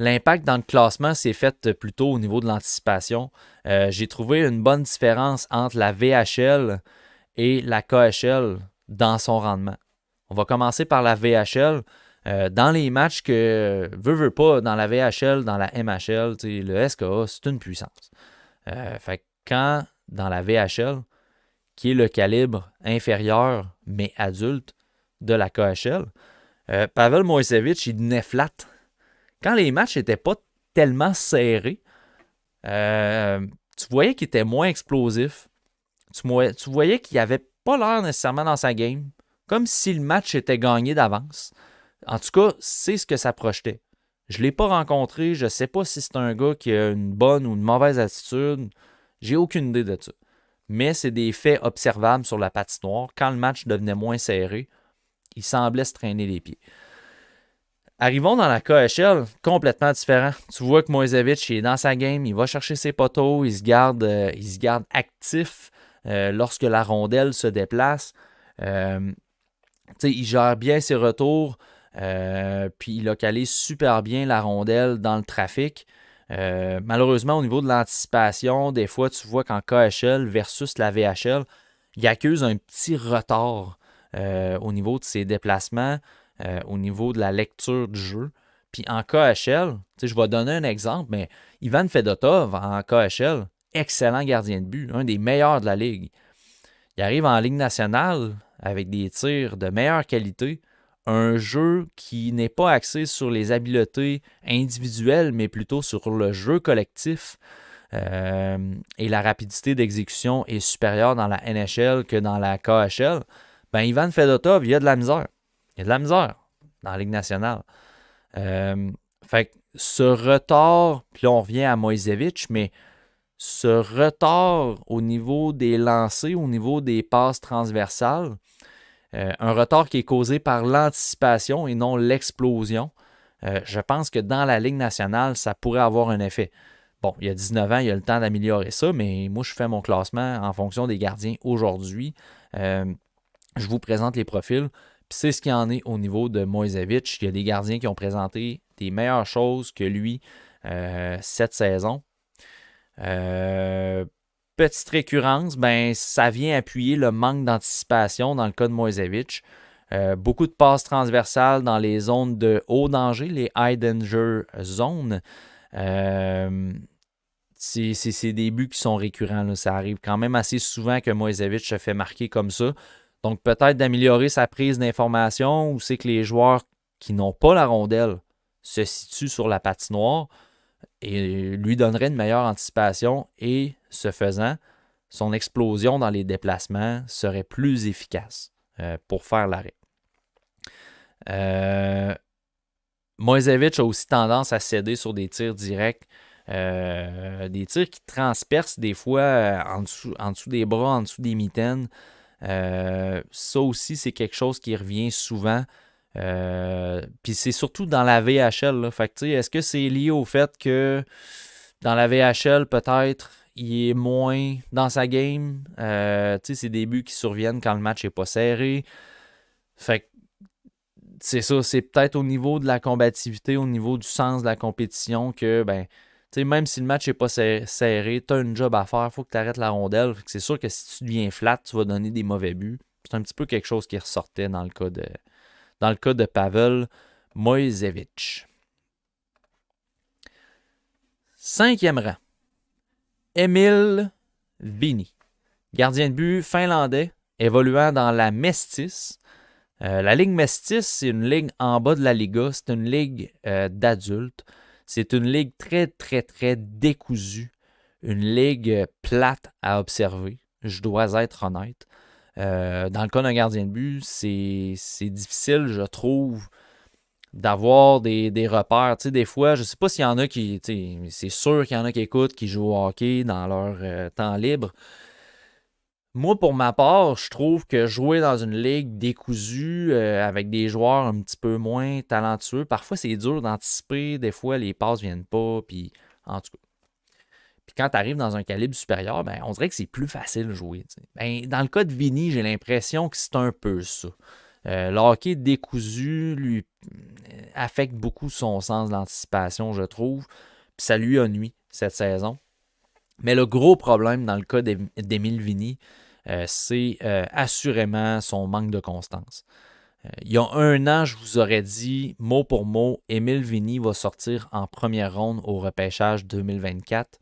L'impact dans le classement s'est fait euh, plutôt au niveau de l'anticipation. Euh, j'ai trouvé une bonne différence entre la VHL et la KHL dans son rendement. On va commencer par la VHL. Euh, dans les matchs que veut, veut pas, dans la VHL, dans la MHL, le SKA, c'est une puissance. Euh, quand dans la VHL, qui est le calibre inférieur mais adulte de la KHL, Pavel Moisevich, il ne flat quand les matchs n'étaient pas tellement serrés, euh, tu voyais qu'il était moins explosif. Tu, voyais qu'il avait pas l'air nécessairement dans sa game, comme si le match était gagné d'avance. En tout cas, c'est ce que ça projetait. Je ne l'ai pas rencontré, je ne sais pas si c'est un gars qui a une bonne ou une mauvaise attitude. J'ai aucune idée de ça. Mais c'est des faits observables sur la patinoire. Quand le match devenait moins serré, il semblait se traîner les pieds. Arrivons dans la KHL, complètement différent. Tu vois que Moisevich est dans sa game, il va chercher ses poteaux, il se garde, euh, il se garde actif euh, lorsque la rondelle se déplace. Euh, il gère bien ses retours, puis il localise super bien la rondelle dans le trafic. malheureusement, au niveau de l'anticipation, des fois, tu vois qu'en KHL versus la VHL, il accuse un petit retard au niveau de ses déplacements. Euh, au niveau de la lecture du jeu. Puis en KHL, je vais donner un exemple, mais Ivan Fedotov en KHL, excellent gardien de but, un des meilleurs de la ligue. Il arrive en Ligue nationale avec des tirs de meilleure qualité, un jeu qui n'est pas axé sur les habiletés individuelles, mais plutôt sur le jeu collectif. Euh, et la rapidité d'exécution est supérieure dans la NHL que dans la KHL. Ben, Ivan Fedotov, il a de la misère. Il y a de la misère dans la Ligue nationale. Euh, fait ce retard, puis on revient à Moisevich, mais ce retard au niveau des lancers, au niveau des passes transversales, euh, un retard qui est causé par l'anticipation et non l'explosion, euh, je pense que dans la Ligue nationale, ça pourrait avoir un effet. Bon, il y a 19 ans, il y a le temps d'améliorer ça, mais moi, je fais mon classement en fonction des gardiens aujourd'hui. je vous présente les profils c'est ce qu'il en est au niveau de Moisevich. Il y a des gardiens qui ont présenté des meilleures choses que lui euh, cette saison. Euh, petite récurrence, ben, ça vient appuyer le manque d'anticipation dans le cas de euh, beaucoup de passes transversales dans les zones de haut danger, les high danger zones. c'est des buts qui sont récurrents. Ça arrive quand même assez souvent que Moisevich se fait marquer comme ça. Donc peut-être d'améliorer sa prise d'information ou c'est que les joueurs qui n'ont pas la rondelle se situent sur la patinoire et lui donnerait une meilleure anticipation et ce faisant, son explosion dans les déplacements serait plus efficace euh, pour faire l'arrêt. Euh, a aussi tendance à céder sur des tirs directs, euh, des tirs qui transpercent des fois euh, en dessous, en dessous des bras, en dessous des mitaines. Euh, ça aussi, c'est quelque chose qui revient souvent. Euh, puis c'est surtout dans la VHL. Là. Fait est-ce que c'est lié au fait que dans la VHL, peut-être, il est moins dans sa game? Euh, c'est des buts qui surviennent quand le match n'est pas serré. Fait c'est ça, c'est peut-être au niveau de la combativité, au niveau du sens de la compétition que ben même si le match n'est pas serré, tu as une job à faire, Il faut que tu arrêtes la rondelle. C'est sûr que si tu deviens flat, tu vas donner des mauvais buts. C'est un petit peu quelque chose qui ressortait dans le cas de, dans le de Pavel Moisevich. Cinquième rang, Emil Vini, gardien de but finlandais, évoluant dans la Mestis. Euh, la ligue Mestis, c'est une ligue en bas de la Liga, c'est une ligue euh, d'adultes. C'est une ligue très, très, très décousue, une ligue euh, plate à observer, je dois être honnête. Euh, dans le cas d'un gardien de but, c'est difficile, je trouve, d'avoir des, des, repères. des fois, je ne sais pas s'il y en a qui. Tu sais, c'est sûr qu'il y en a qui écoutent, qui jouent au hockey dans leur euh, temps libre. Moi, pour ma part, je trouve que jouer dans une ligue décousue euh, avec des joueurs un petit peu moins talentueux, parfois c'est dur d'anticiper, des fois les passes viennent pas, puis en tout cas. Puis quand tu arrives dans un calibre supérieur, ben, on dirait que c'est plus facile de jouer. Ben, dans le cas de Vini, j'ai l'impression que c'est un peu ça. Euh, le hockey décousu lui euh, affecte beaucoup son sens d'anticipation, je trouve. Puis ça lui a cette saison. Mais le gros problème dans le cas d'Émile Vigny, euh, c'est euh, assurément son manque de constance. Euh, il y a un an, je vous aurais dit, mot pour mot, Émile Vigny va sortir en première ronde au repêchage 2024.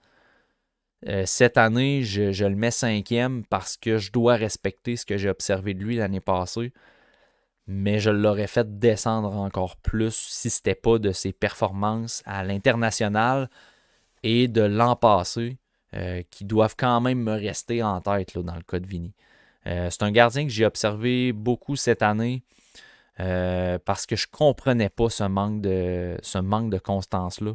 Cette année, je, je, le mets cinquième parce que je dois respecter ce que j'ai observé de lui l'année passée, mais je l'aurais fait descendre encore plus si ce n'était pas de ses performances à l'international et de l'an passé euh, qui doivent quand même me rester en tête dans le cas de Vini. Euh, c'est un gardien que j'ai observé beaucoup cette année euh, parce que je ne comprenais pas ce manque de, ce manque de constance-là.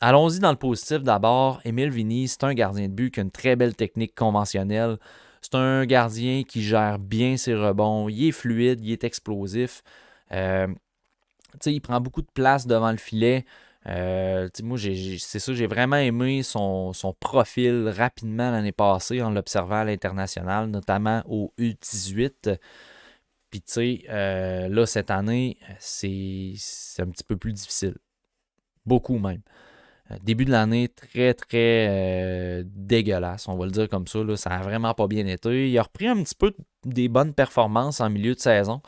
Allons-y dans le positif d'abord. Émile Vini, c'est un gardien de but qui a une très belle technique conventionnelle. C'est un gardien qui gère bien ses rebonds. Il est fluide, il est explosif. il prend beaucoup de place devant le filet. Euh, moi, c'est ça, j'ai vraiment aimé son, profil rapidement l'année passée en l'observant à l'international, notamment au U18. Puis, tu sais, euh, là, cette année, c'est un petit peu plus difficile. Beaucoup même. Euh, début de l'année, très, très dégueulasse, on va le dire comme ça. Là, ça a vraiment pas bien été. Il a repris un petit peu des bonnes performances en milieu de saison.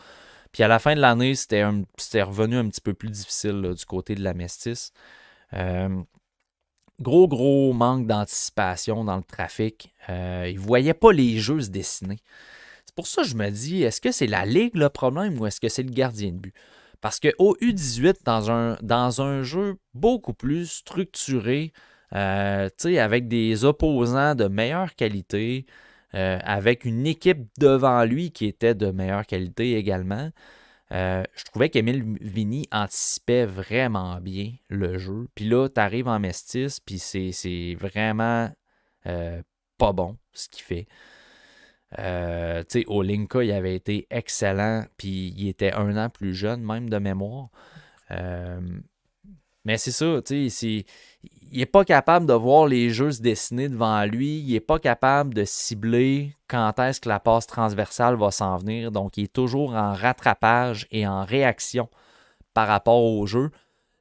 Puis à la fin de l'année, c'était revenu un petit peu plus difficile du côté de la Mestis. Euh, gros, gros manque d'anticipation dans le trafic. Euh, ils ne voyaient pas les jeux se dessiner. C'est pour ça que je me dis, est-ce que c'est la Ligue le problème ou est-ce que c'est le gardien de but? Parce qu'au U18, dans un, jeu beaucoup plus structuré, euh, avec des opposants de meilleure qualité, euh, avec une équipe devant lui qui était de meilleure qualité également. Euh, je trouvais qu'Emile vigny anticipait vraiment bien le jeu. Puis là, tu arrives en mestis, puis c'est vraiment euh, pas bon ce qu'il fait. tu sais, Olinka, il avait été excellent, puis il était un an plus jeune, même de mémoire. mais c'est ça, tu sais, il n'est pas capable de voir les jeux se dessiner devant lui. Il n'est pas capable de cibler quand est-ce que la passe transversale va s'en venir. Donc, il est toujours en rattrapage et en réaction par rapport au jeu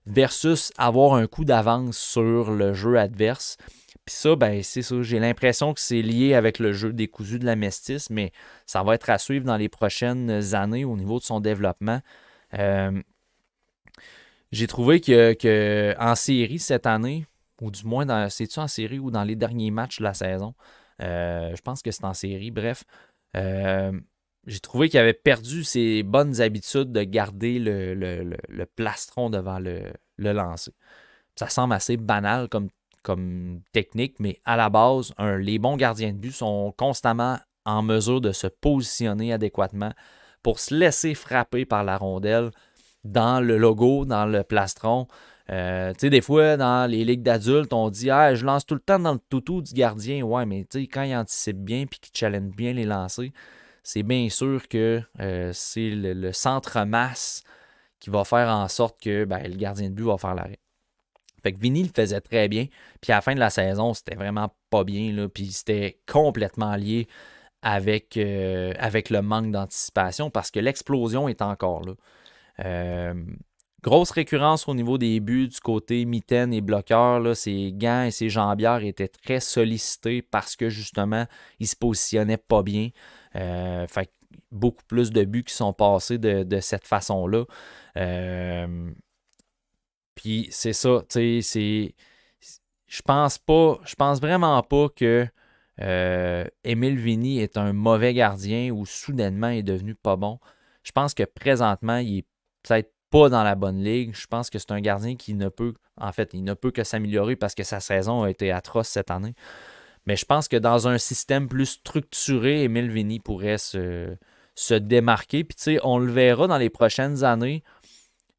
versus avoir un coup d'avance sur le jeu adverse. Puis ça, ben, c'est ça. J'ai l'impression que c'est lié avec le jeu décousu de la Mestis, mais ça va être à suivre dans les prochaines années au niveau de son développement. Euh, j'ai trouvé qu'en série cette année, ou du moins, dans, c'est-tu en série ou dans les derniers matchs de la saison? Euh, je pense que c'est en série. Bref, euh, j'ai trouvé qu'il avait perdu ses bonnes habitudes de garder le, plastron devant le, lancer. Ça semble assez banal comme, comme technique, mais à la base, les bons gardiens de but sont constamment en mesure de se positionner adéquatement pour se laisser frapper par la rondelle dans le logo, dans le plastron. Euh, des fois, dans les ligues d'adultes, on dit ah, je lance tout le temps dans le toutou du gardien. Ouais, mais tu quand il anticipe bien et qu'il challenge bien les lancers, c'est bien sûr que euh, c'est le, centre-masse qui va faire en sorte que ben, le gardien de but va faire l'arrêt. Fait que Vini le faisait très bien. Puis à la fin de la saison, c'était vraiment pas bien. Là, puis c'était complètement lié avec, euh, avec le manque d'anticipation parce que l'explosion est encore là. Euh, Grosse récurrence au niveau des buts du côté mitaine et bloqueur. Ces ses gants et ses jambières étaient très sollicités parce que justement, il se positionnait pas bien. Euh, fait beaucoup plus de buts qui sont passés de, cette façon-là. Euh, puis c'est ça, tu sais, Je pense pas, je pense vraiment pas que Emile euh, Vini est un mauvais gardien ou soudainement est devenu pas bon. Je pense que présentement, il est peut-être pas dans la bonne ligue. Je pense que c'est un gardien qui ne peut, en fait, il ne peut que s'améliorer parce que sa saison a été atroce cette année. Mais je pense que dans un système plus structuré, Emile Vini pourrait se, démarquer. Puis, tu sais, on le verra dans les prochaines années.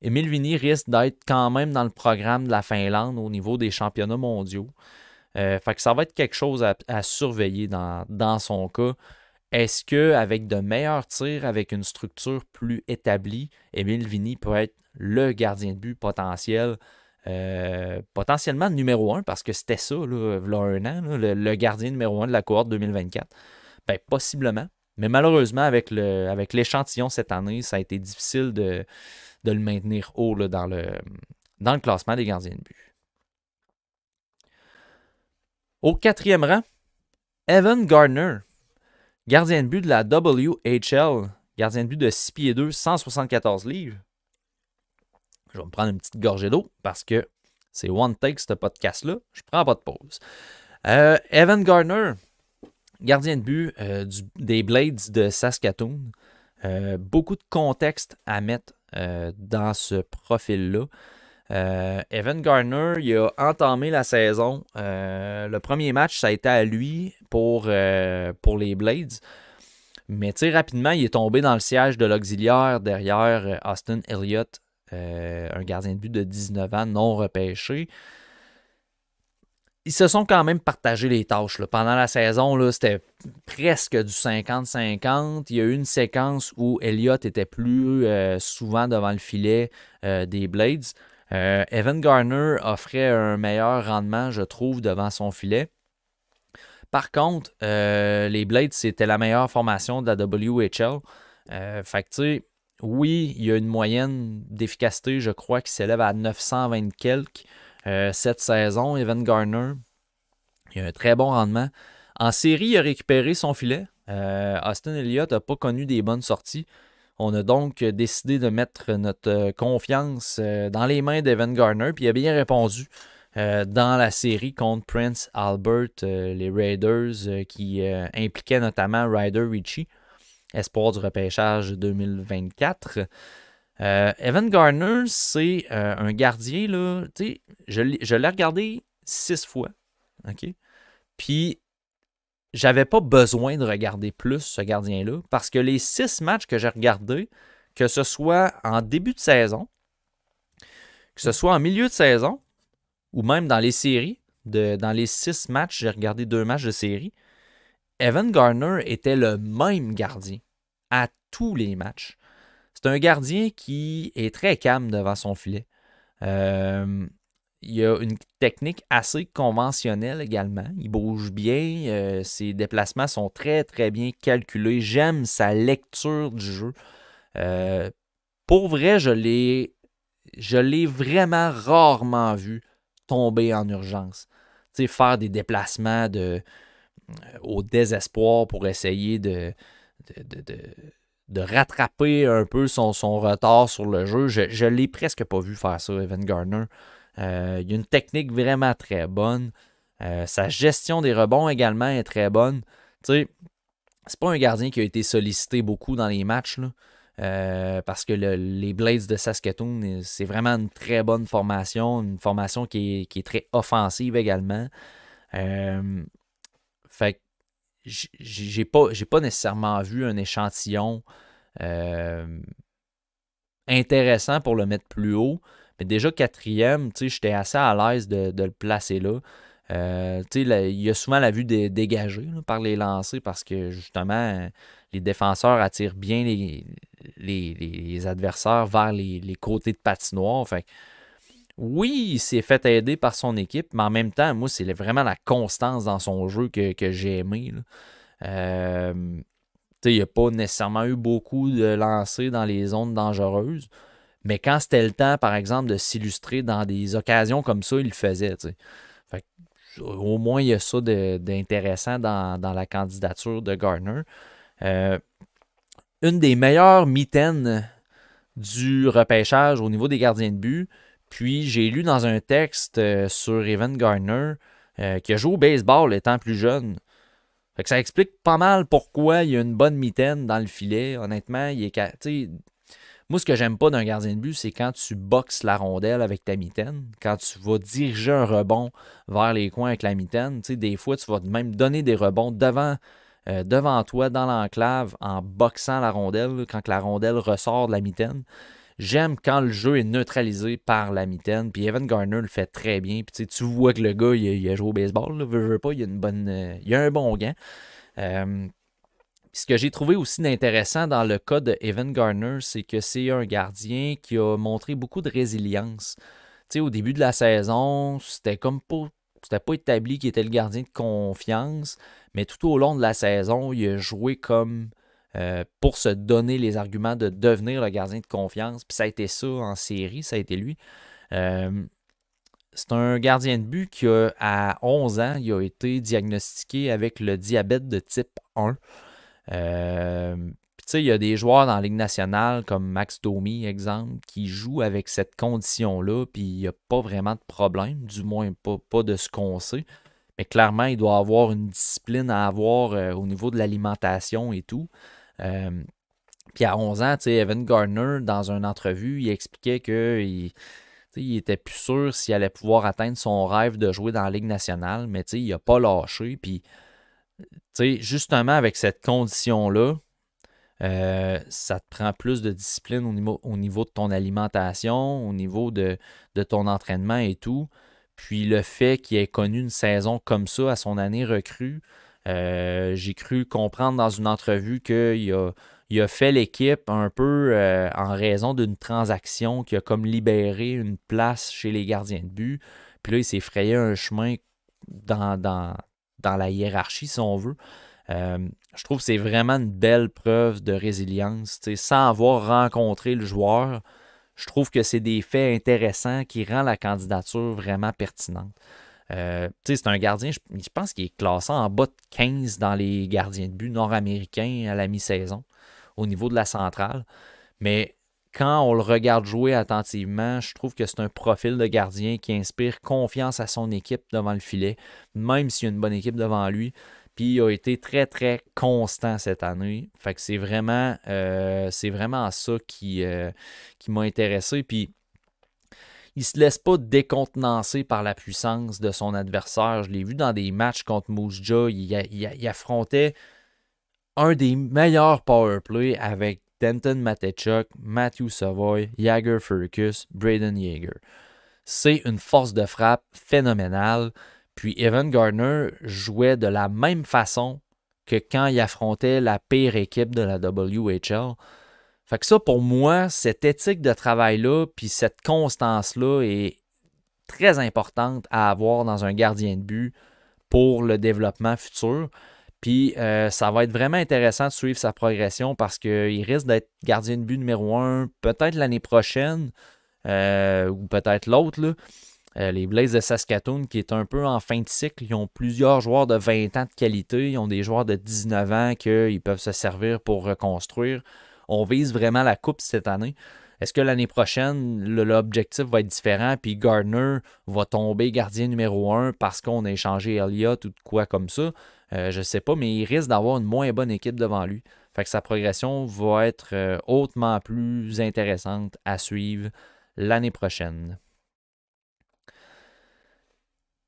Emile Vini risque d'être quand même dans le programme de la Finlande au niveau des championnats mondiaux. Euh, que ça va être quelque chose à, surveiller dans, dans son cas. Est-ce que avec de meilleurs tirs, avec une structure plus établie, Émile Vigny pourrait être le gardien de but potentiel, euh, potentiellement numéro un, parce que c'était ça, là, a un an, le, gardien numéro un de la cohorte 2024? Ben, possiblement. Mais malheureusement, avec, avec l'échantillon cette année, ça a été difficile de, de le maintenir haut dans, le, dans le classement des gardiens de but. Au quatrième rang, Evan Gardner, Gardien de but de la WHL, gardien de but de 6 pieds 2, 174 livres. Je vais me prendre une petite gorgée d'eau parce que c'est one take ce podcast-là. Je ne prends pas de pause. Euh, Evan Gardner, gardien de but euh, des Blades de Saskatoon. Euh, beaucoup de contexte à mettre dans ce profil-là. Euh, Evan Garner, il a entamé la saison. Euh, le premier match, ça a été à lui pour, euh, les Blades. Mais rapidement, il est tombé dans le siège de l'auxiliaire derrière Austin Elliott, un gardien de but de 19 ans non repêché. Ils se sont quand même partagés les tâches. Pendant la saison, c'était presque du 50-50. Il y a eu une séquence où Elliott était plus souvent devant le filet des Blades. Euh, Evan Garner offrait un meilleur rendement, je trouve, devant son filet. Par contre, euh, les Blades, c'était la meilleure formation de la WHL. Euh, oui, il y a une moyenne d'efficacité, je crois, qui s'élève à 920 quelques cette saison. Evan Garner, il a un très bon rendement. En série, il a récupéré son filet. Austin Elliott n'a pas connu des bonnes sorties. On a donc décidé de mettre notre euh, confiance euh, dans les mains d'Evan Garner, puis il a bien répondu euh, dans la série contre Prince Albert, les Raiders qui impliquait notamment Ryder Ritchie, espoir du repêchage 2024. Evan Garner, c'est un gardien, là, je, je l'ai regardé six fois, OK? Puis j'avais pas besoin de regarder plus ce gardien-là parce que les six matchs que j'ai regardés, que ce soit en début de saison, que ce soit en milieu de saison ou même dans les séries, dans les six matchs, j'ai regardé deux matchs de série, Evan Garner était le même gardien à tous les matchs. C'est un gardien qui est très calme devant son filet. Euh, il y a une technique assez conventionnelle également. Il bouge bien, euh, ses déplacements sont très très bien calculés. J'aime sa lecture du jeu. Euh, pour vrai, je l'ai, vraiment rarement vu tomber en urgence. Tu sais, faire des déplacements euh, au désespoir pour essayer de, rattraper un peu son, son, retard sur le jeu. Je ne l'ai presque pas vu faire ça, Evan Garner. Euh, il a une technique vraiment très bonne. Euh, sa gestion des rebonds également est très bonne. Tu sais, c'est pas un gardien qui a été sollicité beaucoup dans les matchs. Euh, parce que les Blades de Saskatoon, c'est vraiment une très bonne formation, une formation qui est, très offensive également. fait j'ai pas, pas nécessairement vu un échantillon intéressant pour le mettre plus haut, mais déjà quatrième, j'étais assez à l'aise de, le placer là. Euh, il y a souvent la vue dégagée par les lancers parce que justement, les défenseurs attirent bien les, adversaires vers les, côtés de patinoire. oui, il s'est fait aider par son équipe, mais en même temps, moi, c'est vraiment la constance dans son jeu que, j'ai aimé. Euh, il n'y a pas nécessairement eu beaucoup de lancers dans les zones dangereuses. Mais quand c'était le temps, par exemple, de s'illustrer dans des occasions comme ça, il le faisait. Euh, au moins, il y a ça d'intéressant dans, la candidature de Gardner. Euh, une des meilleures mitaines du repêchage au niveau des gardiens de but. Puis j'ai lu dans un texte euh, sur Evan Garner qui a joué au baseball étant plus jeune. ça explique pas mal pourquoi il y a une bonne mitaine dans le filet. Honnêtement, il est, moi, ce que j'aime pas d'un gardien de but, c'est quand tu boxes la rondelle avec ta mitaine, quand tu vas diriger un rebond vers les coins avec la mitaine. Tu sais, des fois, tu vas même donner des rebonds devant, euh, devant toi, dans l'enclave, en boxant la rondelle, quand la rondelle ressort de la mitaine. J'aime quand le jeu est neutralisé par la mitaine. Puis Evan Garner le fait très bien. Puis tu vois que le gars, il a, au baseball. veux pas, il a, une bonne, euh, a un bon gain. Euh, ce que j'ai trouvé aussi d'intéressant dans le cas de Evan Garner, c'est que c'est un gardien qui a montré beaucoup de résilience. au début de la saison, c'était comme pas. C'était pas établi qu'il était le gardien de confiance, mais tout au long de la saison, il a joué comme euh, pour se donner les arguments de devenir le gardien de confiance. Puis ça a été ça en série, ça a été lui. Euh, c'est un gardien de but qui, à 11 ans, il a été diagnostiqué avec le diabète de type 1. Euh, il y a des joueurs dans la Ligue nationale, comme Max Domi, exemple, qui jouent avec cette condition-là, puis il n'y a pas vraiment de problème, du moins pas, de ce qu'on sait. Mais clairement, il doit avoir une discipline à avoir euh, au niveau de l'alimentation et tout. Euh, puis à 11 ans, Evan Gardner, dans une entrevue, il expliquait qu'il il était plus sûr s'il allait pouvoir atteindre son rêve de jouer dans la Ligue nationale, mais il n'a pas lâché. Puis sais, justement, avec cette condition-là, euh, ça te prend plus de discipline au niveau, au niveau de ton alimentation, au niveau de, ton entraînement et tout. Puis le fait qu'il ait connu une saison comme ça à son année recrue, euh, j'ai cru comprendre dans une entrevue qu'il a, fait l'équipe un peu euh, en raison d'une transaction qui a comme libéré une place chez les gardiens de but. Puis là, il s'est frayé un chemin dans, dans la hiérarchie, si on veut. Euh, je trouve que c'est vraiment une belle preuve de résilience. sans avoir rencontré le joueur, je trouve que c'est des faits intéressants qui rendent la candidature vraiment pertinente. Euh, c'est un gardien, je, je pense qu'il est classé en bas de 15 dans les gardiens de but nord-américains à la mi-saison au niveau de la centrale. Mais quand on le regarde jouer attentivement, je trouve que c'est un profil de gardien qui inspire confiance à son équipe devant le filet, même s'il y a une bonne équipe devant lui. Puis il a été très, très constant cette année. Fait que c'est vraiment, euh, vraiment ça qui, euh, qui m'a intéressé. Puis il se laisse pas décontenancer par la puissance de son adversaire. Je l'ai vu dans des matchs contre Moose il, il, affrontait un des meilleurs powerplay avec Denton Matechuk, Matthew Savoy, Jager Furcus, Braden Yeager. C'est une force de frappe phénoménale. Puis Evan Gardner jouait de la même façon que quand il affrontait la pire équipe de la WHL. Fait que ça, pour moi, cette éthique de travail-là, puis cette constance-là est très importante à avoir dans un gardien de but pour le développement futur. Puis euh, ça va être vraiment intéressant de suivre sa progression parce qu'il risque d'être gardien de but numéro un peut-être l'année prochaine euh, ou peut-être l'autre. Euh, les Blaze de Saskatoon qui est un peu en fin de cycle. Ils ont plusieurs joueurs de 20 ans de qualité. Ils ont des joueurs de 19 ans qu'ils peuvent se servir pour reconstruire. On vise vraiment la coupe cette année. Est-ce que l'année prochaine, l'objectif va être différent, puis Gardner va tomber gardien numéro 1 parce qu'on a échangé Elliott ou de quoi comme ça? Euh, je ne sais pas, mais il risque d'avoir une moins bonne équipe devant lui. Fait que sa progression va être euh, hautement plus intéressante à suivre l'année prochaine.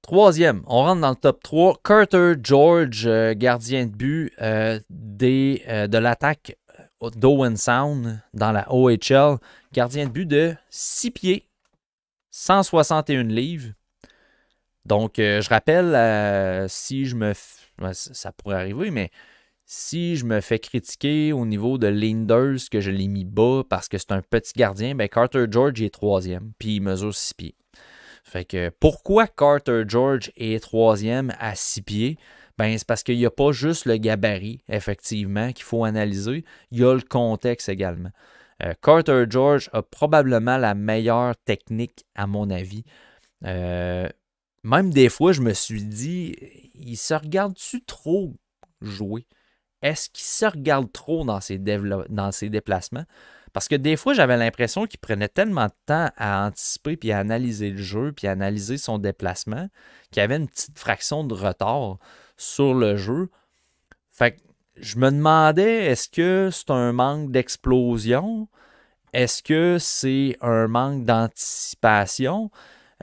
Troisième, on rentre dans le top 3. Carter George, euh, gardien de but des, de l'attaque d'Owen Sound dans la OHL. Gardien de but de 6 pieds, 161 livres. Donc, je rappelle, si je me ça pourrait arriver, mais si je me fais critiquer au niveau de Linders, que je l'ai mis bas parce que c'est un petit gardien, ben Carter George est troisième, puis il mesure six pieds. Fait que pourquoi Carter George est troisième à six pieds? Ben, c'est parce qu'il n'y a pas juste le gabarit, effectivement, qu'il faut analyser, il y a le contexte également. Euh, Carter George a probablement la meilleure technique, à mon avis. Euh, même des fois, je me suis dit, il se regarde-tu trop jouer? Est-ce qu'il se regarde trop dans ses, dans ses déplacements? Parce que des fois, j'avais l'impression qu'il prenait tellement de temps à anticiper, puis à analyser le jeu, puis à analyser son déplacement, qu'il avait une petite fraction de retard sur le jeu. Fait que je me demandais, est-ce que c'est un manque d'explosion? Est-ce que c'est un manque d'anticipation?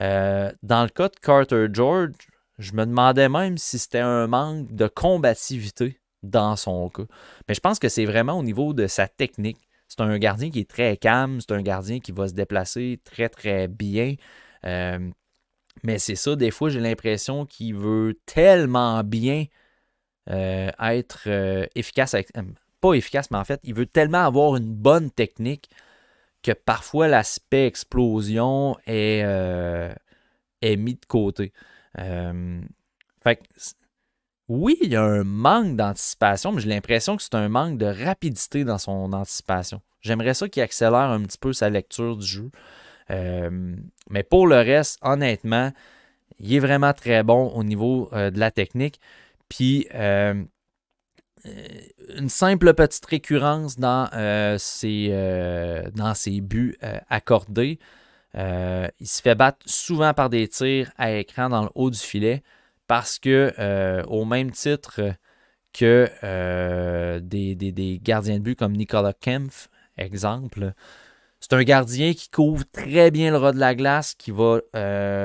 Euh, dans le cas de Carter George, je me demandais même si c'était un manque de combativité dans son cas. Mais je pense que c'est vraiment au niveau de sa technique. C'est un gardien qui est très calme, c'est un gardien qui va se déplacer très, très bien. Euh, mais c'est ça, des fois, j'ai l'impression qu'il veut tellement bien euh, être efficace, pas efficace, mais en fait, il veut tellement avoir une bonne technique que parfois l'aspect explosion est, euh, mis de côté. Euh, oui, il y a un manque d'anticipation, mais j'ai l'impression que c'est un manque de rapidité dans son anticipation. J'aimerais ça qu'il accélère un petit peu sa lecture du jeu. Euh, mais pour le reste, honnêtement, il est vraiment très bon au niveau de la technique. Puis euh, une simple petite récurrence dans, ses, euh, euh, dans buts accordés. il se fait battre souvent par des tirs à écran dans le haut du filet parce que, au même titre que des, gardiens de but comme Nicolas Kempf, exemple, c'est un gardien qui couvre très bien le ras de la glace, qui va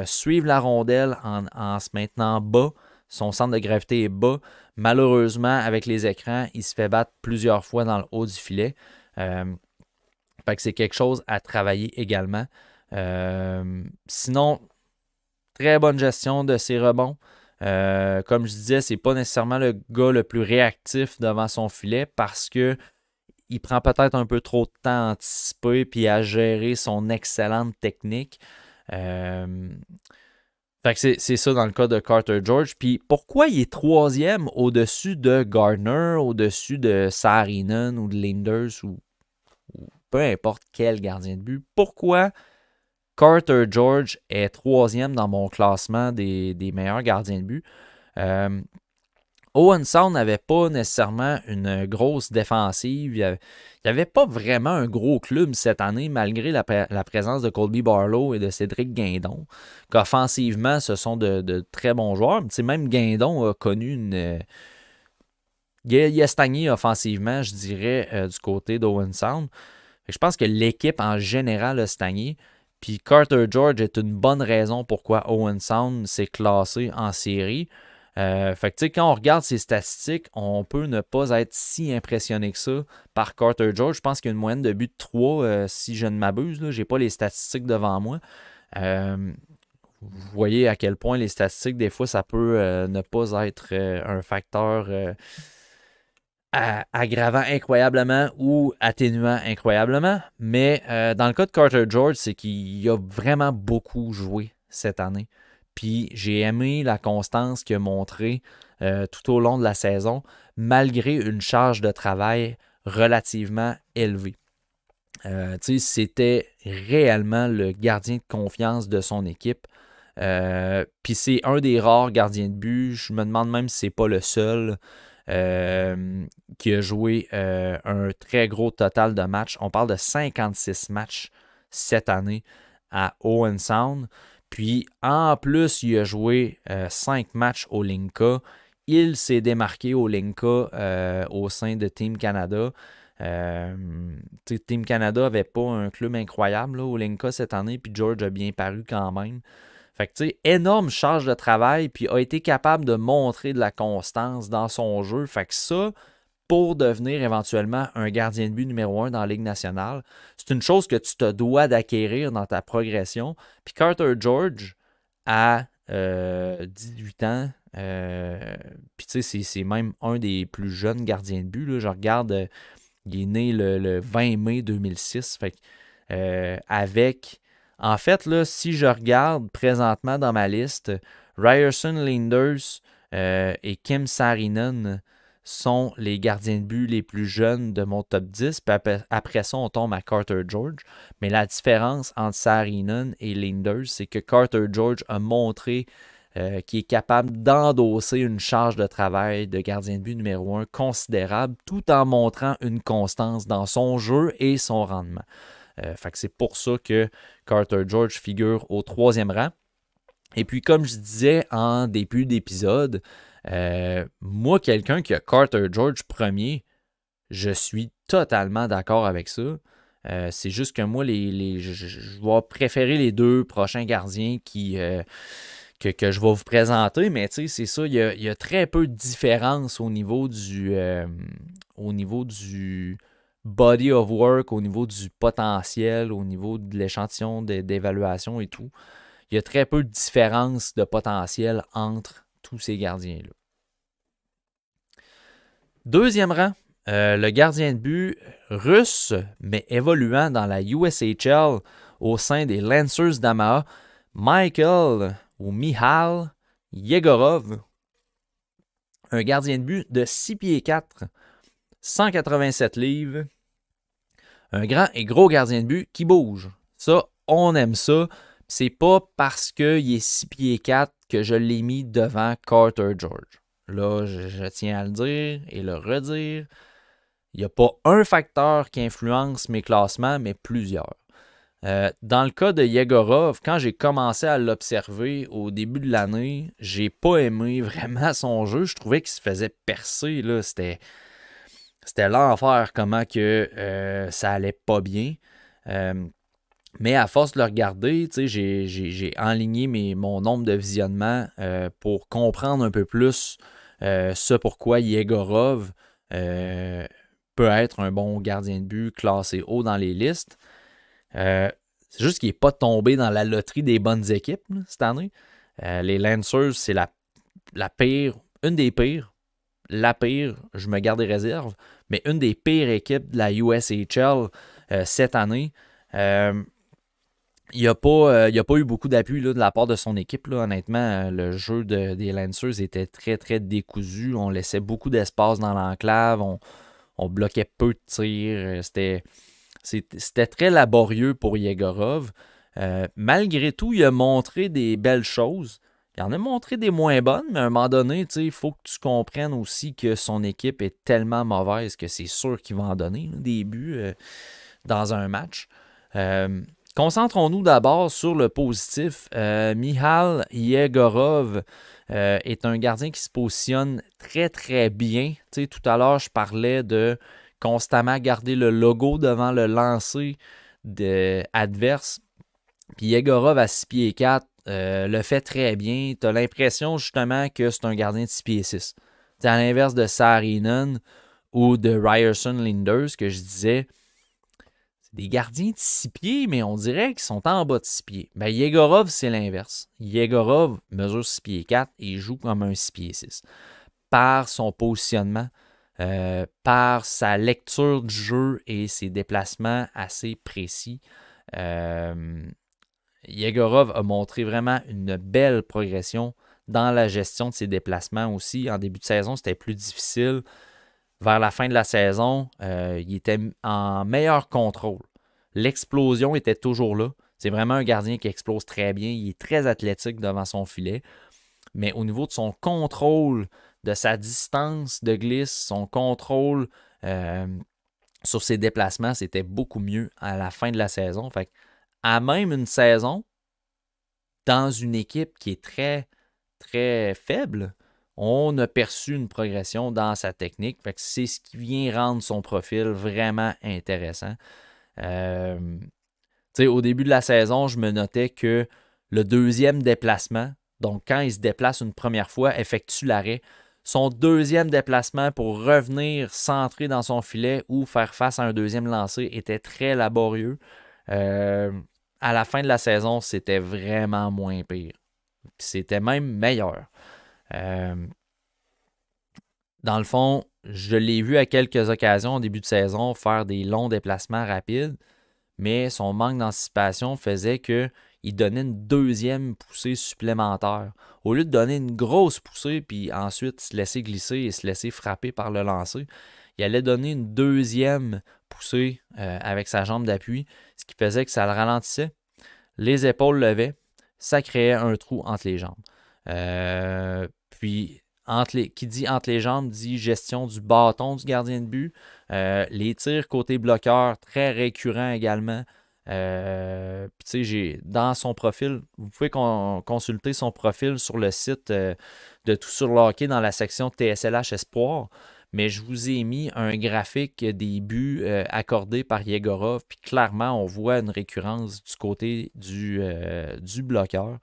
suivre la rondelle en, en se maintenant bas, son centre de gravité est bas. Malheureusement, avec les écrans, il se fait battre plusieurs fois dans le haut du filet. Euh, que c'est quelque chose à travailler également. Euh, sinon, très bonne gestion de ses rebonds. Euh, comme je disais, c'est pas nécessairement le gars le plus réactif devant son filet parce que il prend peut-être un peu trop de temps à anticiper puis à gérer son excellente technique. Euh, fait que c'est ça dans le cas de Carter George. Puis pourquoi il est troisième au-dessus de Gardner, au-dessus de Sarinen ou de Linders ou, peu importe quel gardien de but? Pourquoi Carter George est troisième dans mon classement des, meilleurs gardiens de but? Euh, Owen Sound n'avait pas nécessairement une grosse défensive. Il n'y avait, pas vraiment un gros club cette année, malgré la, présence de Colby Barlow et de Cédric Guindon, qu'offensivement, ce sont de, très bons joueurs. même Guindon a connu une. Il a stagné offensivement, je dirais, euh, du côté d'Owen Sound. Je pense que l'équipe en général a stagné. Puis Carter George est une bonne raison pourquoi Owen Sound s'est classé en série. Euh, fait que, quand on regarde ces statistiques, on peut ne pas être si impressionné que ça par Carter George. Je pense qu'il y a une moyenne de but de 3, euh, si je ne m'abuse. Je n'ai pas les statistiques devant moi. Euh, vous voyez à quel point les statistiques, des fois, ça peut ne pas être un facteur aggravant incroyablement ou atténuant incroyablement. Mais dans le cas de Carter George, c'est qu'il a vraiment beaucoup joué cette année. Puis j'ai aimé la constance qu'il a montrée euh, tout au long de la saison, malgré une charge de travail relativement élevée. Euh, c'était réellement le gardien de confiance de son équipe. Euh, puis c'est un des rares gardiens de but. Je me demande même si c'est pas le seul qui a joué un très gros total de matchs. On parle de 56 matchs cette année à Owen Sound. Puis en plus, il a joué 5 euh, matchs au Linka. Il s'est démarqué au Linka euh, au sein de Team Canada. Euh, Team Canada n'avait pas un club incroyable au Linka cette année, puis George a bien paru quand même. Fait que, énorme charge de travail, puis a été capable de montrer de la constance dans son jeu. Fait que ça, pour devenir éventuellement un gardien de but numéro un dans la Ligue nationale. C'est une chose que tu te dois d'acquérir dans ta progression. Puis Carter George, a 18 euh, ans, euh, c'est même un des plus jeunes gardiens de but. Je regarde, euh, il est né le, 20 mai 2006. avec, en fait, si je regarde présentement dans ma liste, Ryerson Linders et Kim Sarinen sont les gardiens de but les plus jeunes de mon top 10. Puis après, ça, on tombe à Carter George. Mais la différence entre Sarinen et Linders, c'est que Carter George a montré euh, qu'il est capable d'endosser une charge de travail de gardien de but numéro 1 considérable tout en montrant une constance dans son jeu et son rendement. Euh, que c'est pour ça que Carter George figure au troisième rang. Et puis, comme je disais en début d'épisode, euh, moi, quelqu'un qui a Carter George premier, je suis totalement d'accord avec ça. Euh, c'est juste que moi, je, vais préférer les deux prochains gardiens qui, euh, que, je vais vous présenter, mais tu sais c'est ça, il y, a, très peu de différence au niveau du au niveau du body of work, au niveau du potentiel, au niveau de l'échantillon d'évaluation et tout. Il y a très peu de différence de potentiel entre ces gardiens-là. Deuxième rang, euh, le gardien de but russe, mais évoluant dans la USHL au sein des Lancers d'Amaha, Michael ou Mihal Yegorov, un gardien de but de 6 pieds 4, 187 livres, un grand et gros gardien de but qui bouge. Ça, on aime ça. C'est pas parce qu'il est 6 pieds 4 que je l'ai mis devant Carter George. Là, je, tiens à le dire et le redire. Il n'y a pas un facteur qui influence mes classements, mais plusieurs. Euh, dans le cas de Yegorov, quand j'ai commencé à l'observer au début de l'année, j'ai pas aimé vraiment son jeu. Je trouvais qu'il se faisait percer. C'était, c'était l'enfer comment que euh, ça allait pas bien. Euh, mais à force de le regarder, j'ai enligné mon nombre de visionnements euh, pour comprendre un peu plus euh, ce pourquoi Yegorov euh, peut être un bon gardien de but classé haut dans les listes. c'est juste qu'il n'est pas tombé dans la loterie des bonnes équipes cette année. les Lancers, c'est la, la pire, une des pires, la pire, je me garde des réserves, mais une des pires équipes de la USHL cette année il n'y a, euh, a, pas eu beaucoup d'appui de la part de son équipe. Là. Honnêtement, euh, le jeu des Lancers était très, très décousu. On laissait beaucoup d'espace dans l'enclave. On, bloquait peu de tirs. Euh, c'était très laborieux pour Yegorov. malgré tout, il a montré des belles choses. Il en a montré des moins bonnes, mais à un moment donné, il faut que tu comprennes aussi que son équipe est tellement mauvaise que c'est sûr qu'il va en donner des buts dans un match. Concentrons-nous d'abord sur le positif. Euh, Mihal Yegorov euh, est un gardien qui se positionne très très bien. tout à l'heure, je parlais de constamment garder le logo devant le lancer de adverse. Puis Yegorov à 6 pieds 4 euh, le fait très bien. Tu as l'impression justement que c'est un gardien de 6 pieds 6. C'est à l'inverse de Saarinen ou de Ryerson Linders que je disais, des gardiens de six pieds, mais on dirait qu'ils sont en bas de six pieds. Ben, Yegorov, c'est l'inverse. Yegorov mesure 6 pieds 4 et joue comme un 6 pieds 6. Par son positionnement, euh, par sa lecture du jeu et ses déplacements assez précis, euh, Yegorov a montré vraiment une belle progression dans la gestion de ses déplacements aussi. En début de saison, c'était plus difficile vers la fin de la saison, euh, il était en meilleur contrôle. L'explosion était toujours là. C'est vraiment un gardien qui explose très bien. Il est très athlétique devant son filet. Mais au niveau de son contrôle, de sa distance de glisse, son contrôle euh, sur ses déplacements, c'était beaucoup mieux à la fin de la saison. Fait à même une saison, dans une équipe qui est très, très faible, on a perçu une progression dans sa technique. c'est ce qui vient rendre son profil vraiment intéressant. Euh, au début de la saison, je me notais que le deuxième déplacement, donc quand il se déplace une première fois, effectue l'arrêt. Son deuxième déplacement pour revenir centrer dans son filet ou faire face à un deuxième lancer était très laborieux. Euh, à la fin de la saison, c'était vraiment moins pire. C'était même meilleur. Euh, dans le fond, je l'ai vu à quelques occasions au début de saison faire des longs déplacements rapides, mais son manque d'anticipation faisait qu'il donnait une deuxième poussée supplémentaire. Au lieu de donner une grosse poussée, puis ensuite se laisser glisser et se laisser frapper par le lancer, il allait donner une deuxième poussée euh, avec sa jambe d'appui, ce qui faisait que ça le ralentissait. Les épaules levaient, ça créait un trou entre les jambes. Euh, puis, qui dit entre les jambes dit gestion du bâton du gardien de but. Euh, les tirs côté bloqueur, très récurrent également. Euh, j'ai dans son profil, vous pouvez consulter son profil sur le site euh, de Tout sur dans la section TSLH Espoir. Mais je vous ai mis un graphique des buts euh, accordés par Yegorov. Puis clairement, on voit une récurrence du côté du, du bloqueur.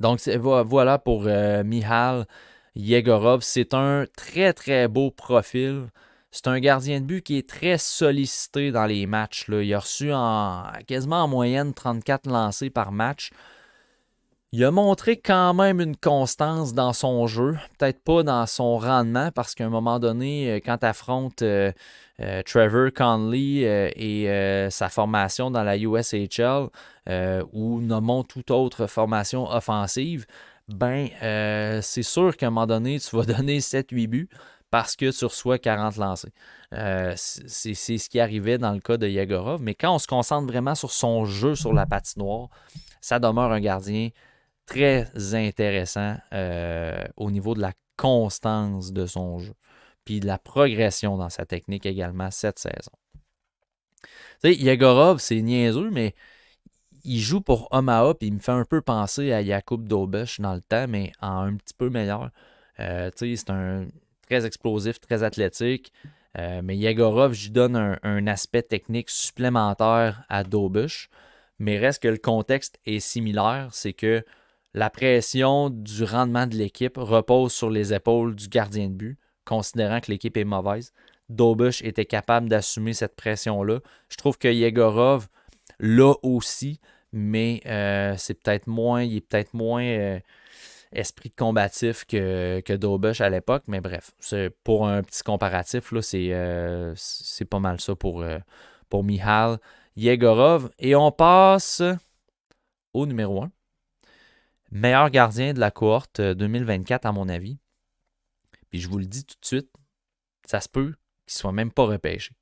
Donc voilà pour euh, Mihal Yegorov. C'est un très très beau profil. C'est un gardien de but qui est très sollicité dans les matchs. Il a reçu en, quasiment en moyenne 34 lancés par match. Il a montré quand même une constance dans son jeu, peut-être pas dans son rendement, parce qu'à un moment donné, euh, quand tu affrontes euh, euh, Trevor Conley et sa formation dans la USHL, ou nommons toute autre formation offensive, ben c'est sûr qu'à un moment donné, tu vas donner 7-8 buts parce que tu reçois 40 lancés. c'est ce qui arrivait dans le cas de Yagorov. Mais quand on se concentre vraiment sur son jeu sur la patinoire, ça demeure un gardien très intéressant euh, au niveau de la constance de son jeu, puis de la progression dans sa technique également cette saison. Tu sais, c'est niaiseux, mais il joue pour Omaha, puis il me fait un peu penser à Jakub Dobesch dans le temps, mais en un petit peu meilleur. Euh, tu sais, c'est un très explosif, très athlétique. Euh, mais Yegorov, j'y donne un, un, aspect technique supplémentaire à Dobush. Mais reste que le contexte est similaire, c'est que la pression du rendement de l'équipe repose sur les épaules du gardien de but, considérant que l'équipe est mauvaise. Dobush était capable d'assumer cette pression-là. Je trouve que Yegorov l'a aussi, mais euh, c'est peut-être moins, il est peut-être moins euh, esprit combatif que, que Dobush à l'époque. Mais bref, pour un petit comparatif, euh, c'est pas mal ça pour, pour Mihal Yegorov. Et on passe au numéro 1 meilleur gardien de la cohorte 2024, euh, à mon avis. Puis je vous le dis tout de suite, ça se peut qu'il ne soit même pas repêché.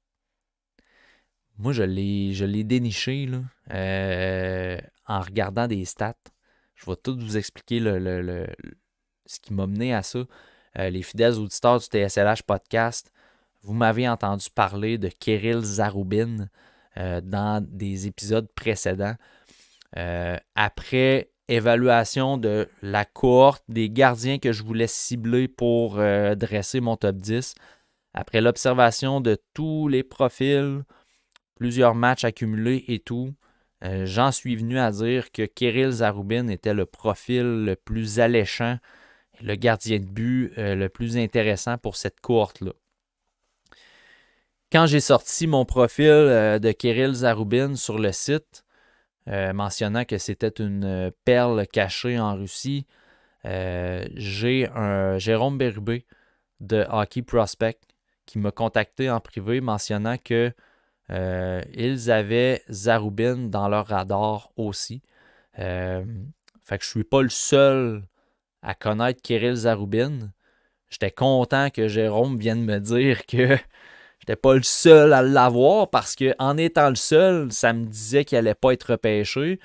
Moi, je l'ai déniché là, euh, en regardant des stats. Je vais tout vous expliquer le, ce qui m'a mené à ça. Euh, les fidèles auditeurs du TSLH podcast, vous m'avez entendu parler de Kirill Zaroubin dans des épisodes précédents. après évaluation de la cohorte des gardiens que je voulais cibler pour euh, dresser mon top 10. Après l'observation de tous les profils, plusieurs matchs accumulés et tout, euh, j'en suis venu à dire que Kirill Zaroubin était le profil le plus alléchant, le gardien de but euh, le plus intéressant pour cette cohorte-là. Quand j'ai sorti mon profil de Kirill Zaroubin sur le site, euh, mentionnant que c'était une euh, perle cachée en Russie. Euh, j'ai un Jérôme Berubé de Hockey Prospect qui m'a contacté en privé mentionnant que ils avaient Zarubin dans leur radar aussi. Euh, fait que je suis pas le seul à connaître Kirill Zarubin. J'étais content que Jérôme vienne me dire que n'étais pas le seul à l'avoir parce que en étant le seul, ça me disait qu'il n'allait pas être repêché.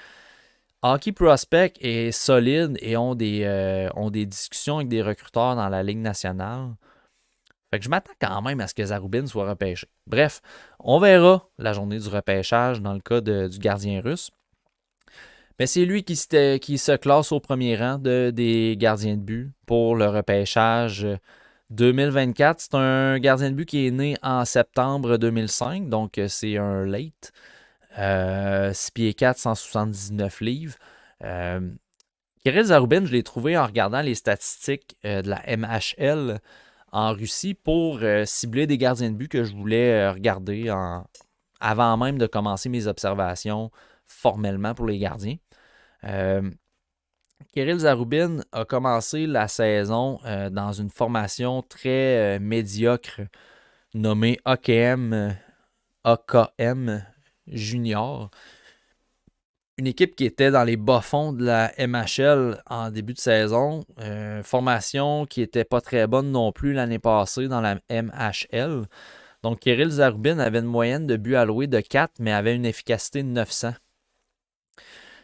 Hockey Prospect est solide et ont des, euh, ont des discussions avec des recruteurs dans la Ligue nationale. Fait que je m'attends quand même à ce que Zarubin soit repêché. Bref, on verra la journée du repêchage dans le cas du gardien russe. Mais c'est lui qui, qui se classe au premier rang des gardiens de but pour le repêchage 2024, c'est un gardien de but qui est né en septembre 2005, donc euh, c'est un late. Euh, 6 pieds 4, 179 livres. Euh, Kirill je l'ai trouvé en regardant les statistiques euh, de la MHL en Russie pour euh, cibler des gardiens de but que je voulais regarder en... avant même de commencer mes observations formellement pour les gardiens. Kirill Zaroubin a commencé la saison euh, dans une formation très euh, médiocre nommée AKM, OKM euh, Junior. Une équipe qui était dans les bas-fonds de la MHL en début de saison. formation qui n'était pas très bonne non plus l'année passée dans la MHL. Donc, Kirill Zarubin avait une moyenne de buts alloués de 4, mais avait une efficacité de 900.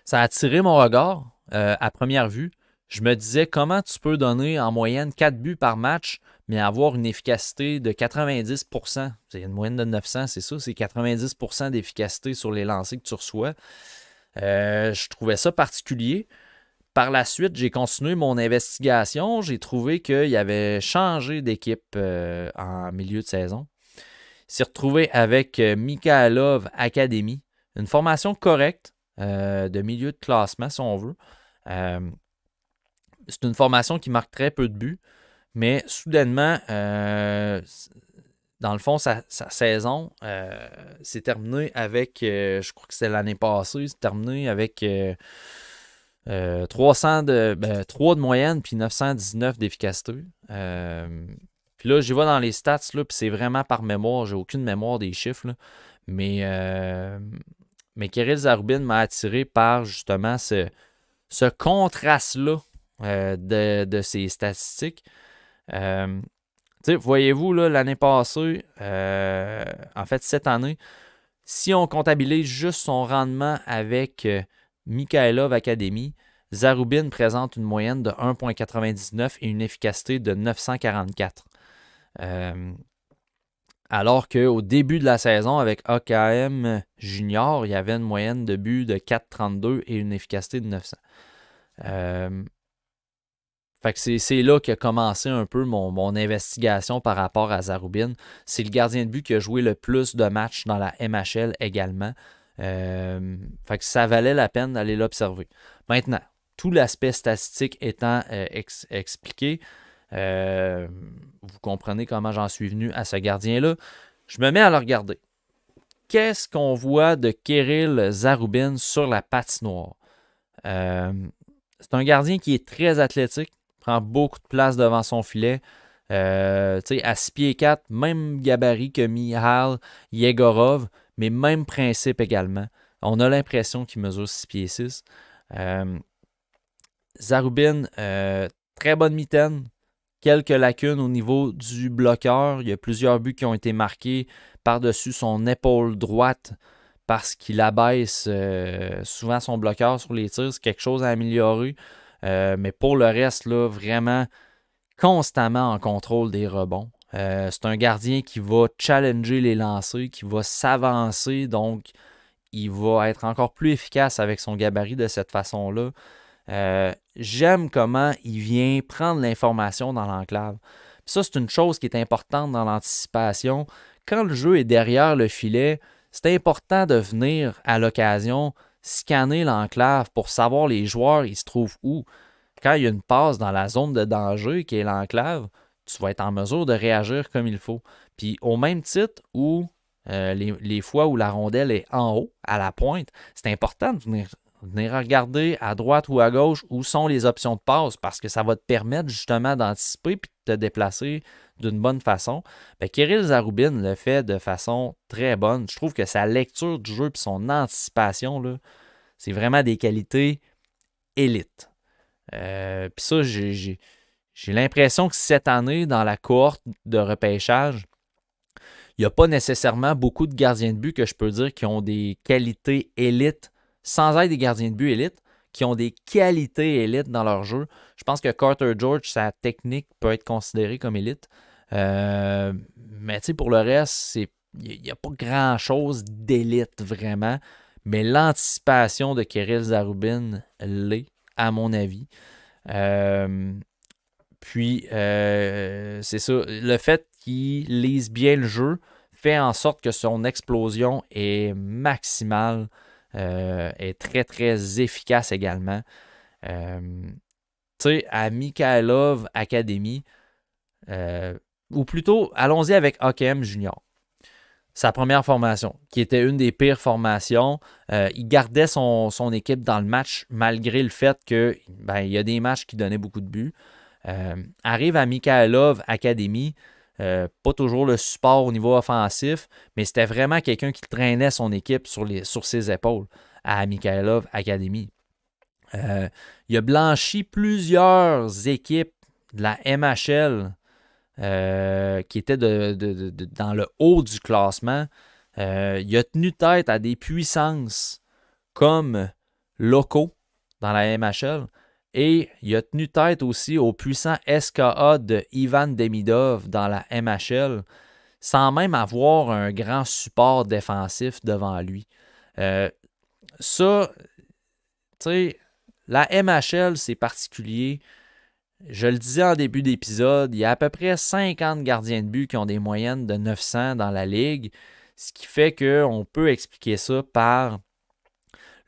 Ça a attiré mon regard euh, à première vue. Je me disais comment tu peux donner en moyenne 4 buts par match, mais avoir une efficacité de 90 C'est une moyenne de 900, c'est ça, c'est 90 d'efficacité sur les lancers que tu reçois. Euh, je trouvais ça particulier. Par la suite, j'ai continué mon investigation. J'ai trouvé qu'il avait changé d'équipe euh, en milieu de saison. Il s'est retrouvé avec Mikhailov Academy, une formation correcte euh, de milieu de classement, si on veut. Euh, c'est une formation qui marque très peu de buts, mais soudainement, euh, dans le fond, sa, saison s'est terminée avec, je crois que c'était l'année passée, c'est terminé avec 300 de, 3 ben, de moyenne puis 919 d'efficacité. puis là, j'y vois dans les stats, puis c'est vraiment par mémoire, j'ai aucune mémoire des chiffres, mais mais Kirill Zarubin m'a attiré par justement ce, ce contraste-là euh, de, de, ses statistiques. Euh, voyez-vous, l'année passée, euh, en fait cette année, si on comptabilise juste son rendement avec Mikhailov Academy, Zarubin présente une moyenne de 1,99 et une efficacité de 944. Alors qu'au début de la saison, avec AKM Junior, il y avait une moyenne de but de 4,32 et une efficacité de 900. Euh, c'est là qu'a commencé un peu mon, investigation par rapport à Zarubin. C'est le gardien de but qui a joué le plus de matchs dans la MHL également. Euh, ça valait la peine d'aller l'observer. Maintenant, tout l'aspect statistique étant euh, expliqué, euh, vous comprenez comment j'en suis venu à ce gardien-là. Je me mets à le regarder. Qu'est-ce qu'on voit de Kirill Zarubin sur la patinoire? Euh, c'est un gardien qui est très athlétique, prend beaucoup de place devant son filet. Euh, à 6 pieds 4, même gabarit que Mihal Yegorov, mais même principe également. On a l'impression qu'il mesure 6 pieds 6. Euh, Zarubin, euh, très bonne mitaine, quelques lacunes au niveau du bloqueur. Il y a plusieurs buts qui ont été marqués par-dessus son épaule droite parce qu'il abaisse euh, souvent son bloqueur sur les tirs. C'est quelque chose à améliorer. Euh, mais pour le reste, là, vraiment constamment en contrôle des rebonds. Euh, c'est un gardien qui va challenger les lancers, qui va s'avancer, donc il va être encore plus efficace avec son gabarit de cette façon-là. J'aime comment il vient prendre l'information dans l'enclave. Ça, c'est une chose qui est importante dans l'anticipation. Quand le jeu est derrière le filet, c'est important de venir à l'occasion scanner l'enclave pour savoir les joueurs, ils se trouvent où. Quand il y a une passe dans la zone de danger qui est l'enclave, tu vas être en mesure de réagir comme il faut. Puis au même titre où euh, les, les, fois où la rondelle est en haut, à la pointe, c'est important de venir venir regarder à droite ou à gauche où sont les options de passe parce que ça va te permettre justement d'anticiper puis de te déplacer d'une bonne façon. Bien, Kirill Zaroubin le fait de façon très bonne. Je trouve que sa lecture du jeu et son anticipation, c'est vraiment des qualités élites. Euh, puis ça, j'ai l'impression que cette année, dans la cohorte de repêchage, il n'y a pas nécessairement beaucoup de gardiens de but que je peux dire qui ont des qualités élites sans être des gardiens de but élites, qui ont des qualités élites dans leur jeu. Je pense que Carter George, sa technique peut être considérée comme élite. Euh, mais tu sais, pour le reste, il n'y a pas grand-chose d'élite vraiment. Mais l'anticipation de Kirill Zarubin l'est, à mon avis. Euh, puis, euh, c'est ça, le fait qu'il lise bien le jeu fait en sorte que son explosion est maximale euh, est très, très efficace également. Euh, tu sais, à Mikhailov Academy, euh, ou plutôt, allons-y avec Hakem Junior sa première formation, qui était une des pires formations. il gardait son, équipe dans le match malgré le fait qu'il ben, y a des matchs qui donnaient beaucoup de buts. arrive à Mikhailov Academy, euh, pas toujours le support au niveau offensif, mais c'était vraiment quelqu'un qui traînait son équipe sur, les, sur ses épaules à Mikhailov Academy. Euh, il a blanchi plusieurs équipes de la MHL euh, qui étaient dans le haut du classement. il a tenu tête à des puissances comme locaux dans la MHL, et il a tenu tête aussi au puissant SKA de Ivan Demidov dans la MHL, sans même avoir un grand support défensif devant lui. Euh, ça, tu sais, la MHL, c'est particulier. Je le disais en début d'épisode, il y a à peu près 50 gardiens de but qui ont des moyennes de 900 dans la ligue, ce qui fait qu'on peut expliquer ça par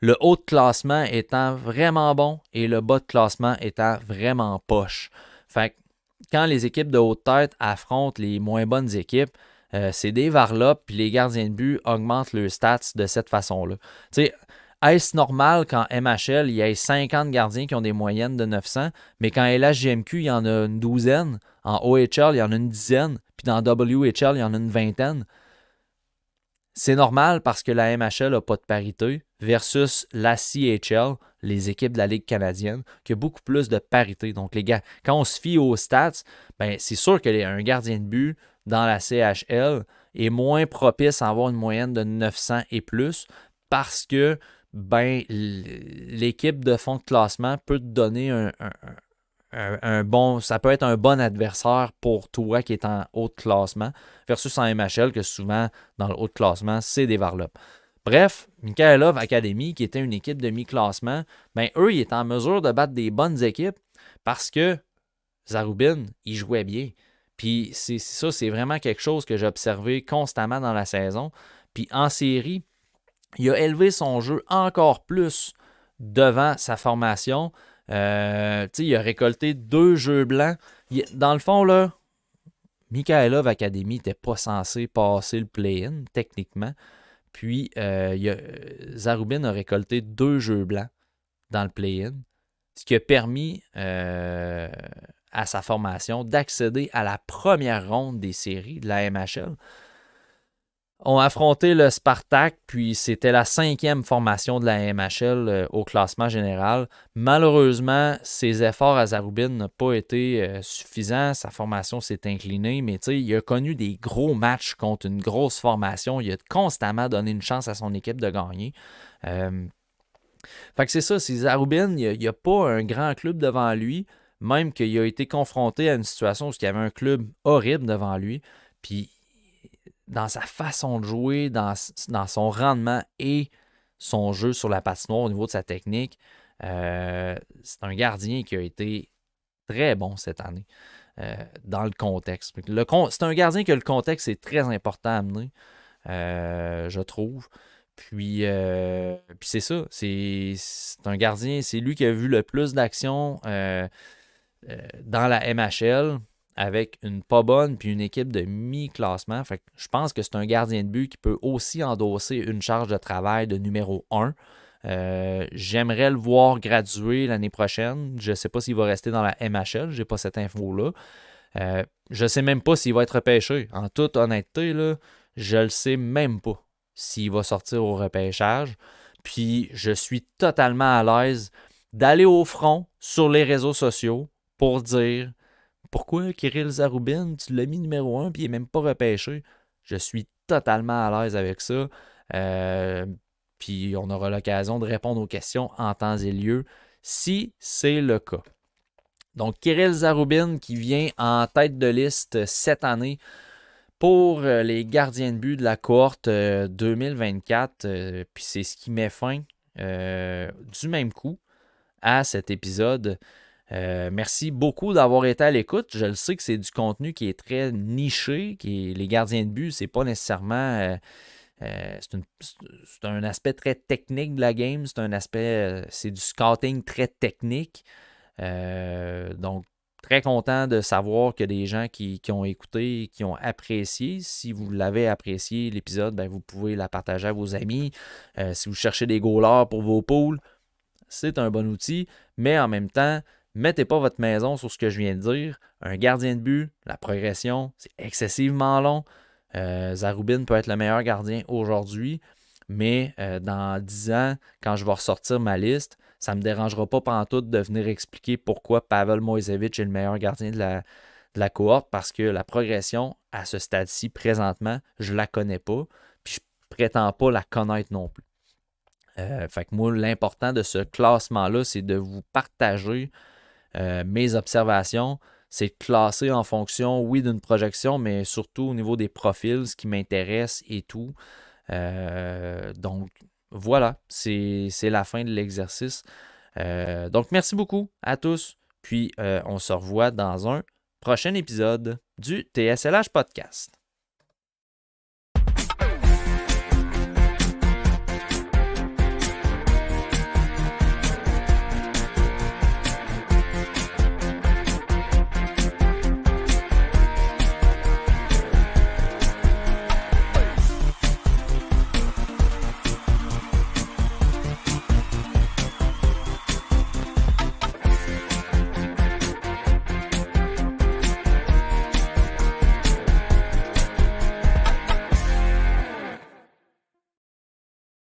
le haut de classement étant vraiment bon et le bas de classement étant vraiment poche. Fait que quand les équipes de haute tête affrontent les moins bonnes équipes, euh, c'est des varlops puis les gardiens de but augmentent le stats de cette façon-là. Tu est-ce normal qu'en MHL, il y ait 50 gardiens qui ont des moyennes de 900, mais qu'en LHGMQ, il y en a une douzaine, en OHL, il y en a une dizaine, puis dans WHL, il y en a une vingtaine? C'est normal parce que la MHL n'a pas de parité versus la CHL, les équipes de la Ligue canadienne, qui a beaucoup plus de parité. Donc, les gars, quand on se fie aux stats, ben, c'est sûr qu'un gardien de but dans la CHL est moins propice à avoir une moyenne de 900 et plus parce que ben, l'équipe de fond de classement peut te donner un, euh, un, bon, ça peut être un bon adversaire pour toi qui est en haut de classement versus un MHL que souvent dans le haut de classement, c'est des varlopes. Bref, Mikhailov Academy, qui était une équipe de mi-classement, ben eux, ils étaient en mesure de battre des bonnes équipes parce que Zarubin, il jouait bien. Puis c'est ça, c'est vraiment quelque chose que j'ai observé constamment dans la saison. Puis en série, il a élevé son jeu encore plus devant sa formation euh, il a récolté deux jeux blancs. dans le fond, là, Mikhailov Academy n'était pas censé passer le play-in, techniquement. Puis, euh, a, Zarubin a récolté deux jeux blancs dans le play-in, ce qui a permis euh, à sa formation d'accéder à la première ronde des séries de la MHL ont affronté le Spartak, puis c'était la cinquième formation de la MHL euh, au classement général. Malheureusement, ses efforts à Zarubin n'ont pas été euh, suffisants. Sa formation s'est inclinée, mais il a connu des gros matchs contre une grosse formation. Il a constamment donné une chance à son équipe de gagner. Euh... Fait que c'est ça, c'est Zarubin, il n'y a, pas un grand club devant lui, même qu'il a été confronté à une situation où il y avait un club horrible devant lui. Puis dans sa façon de jouer, dans, son rendement et son jeu sur la patinoire au niveau de sa technique. Euh, c'est un gardien qui a été très bon cette année euh, dans le contexte. c'est un gardien que le contexte est très important à amener, euh, je trouve. Puis, puis c'est ça, c'est un gardien, c'est lui qui a vu le plus d'actions dans la MHL avec une pas bonne puis une équipe de mi-classement. je pense que c'est un gardien de but qui peut aussi endosser une charge de travail de numéro 1. Euh, j'aimerais le voir graduer l'année prochaine. Je ne sais pas s'il va rester dans la MHL. Je n'ai pas cette info-là. Euh, je ne sais même pas s'il va être repêché. En toute honnêteté, là, je ne le sais même pas s'il va sortir au repêchage. Puis je suis totalement à l'aise d'aller au front sur les réseaux sociaux pour dire pourquoi Kirill Zaroubin, tu l'as mis numéro 1 puis il n'est même pas repêché? Je suis totalement à l'aise avec ça. Euh, puis on aura l'occasion de répondre aux questions en temps et lieu si c'est le cas. Donc, Kirill Zaroubin qui vient en tête de liste cette année pour euh, les gardiens de but de la cohorte 2024. Euh, puis c'est ce qui met fin du même coup à cet épisode. Euh, merci beaucoup d'avoir été à l'écoute. Je le sais que c'est du contenu qui est très niché, qui les gardiens de but, c'est pas nécessairement. Euh, euh, c'est un aspect très technique de la game. C'est un aspect. c'est du scouting très technique. donc, très content de savoir que des gens qui, ont écouté, qui ont apprécié. Si vous l'avez apprécié, l'épisode, ben, vous pouvez la partager à vos amis. si vous cherchez des goalers pour vos poules, c'est un bon outil. Mais en même temps, mettez pas votre maison sur ce que je viens de dire. Un gardien de but, la progression, c'est excessivement long. Euh, Zarubin peut être le meilleur gardien aujourd'hui, mais euh, dans 10 ans, quand je vais ressortir ma liste, ça ne me dérangera pas pantoute de venir expliquer pourquoi Pavel Moisevich est le meilleur gardien de la, de la cohorte, parce que la progression à ce stade-ci, présentement, je ne la connais pas, puis je ne prétends pas la connaître non plus. Euh, fait que moi, l'important de ce classement-là, c'est de vous partager euh, mes observations, c'est classé en fonction, oui, d'une projection, mais surtout au niveau des profils, ce qui m'intéresse et tout. Euh, donc, voilà, c'est la fin de l'exercice. Euh, donc, merci beaucoup à tous. Puis, on se revoit dans un prochain épisode du TSLH Podcast.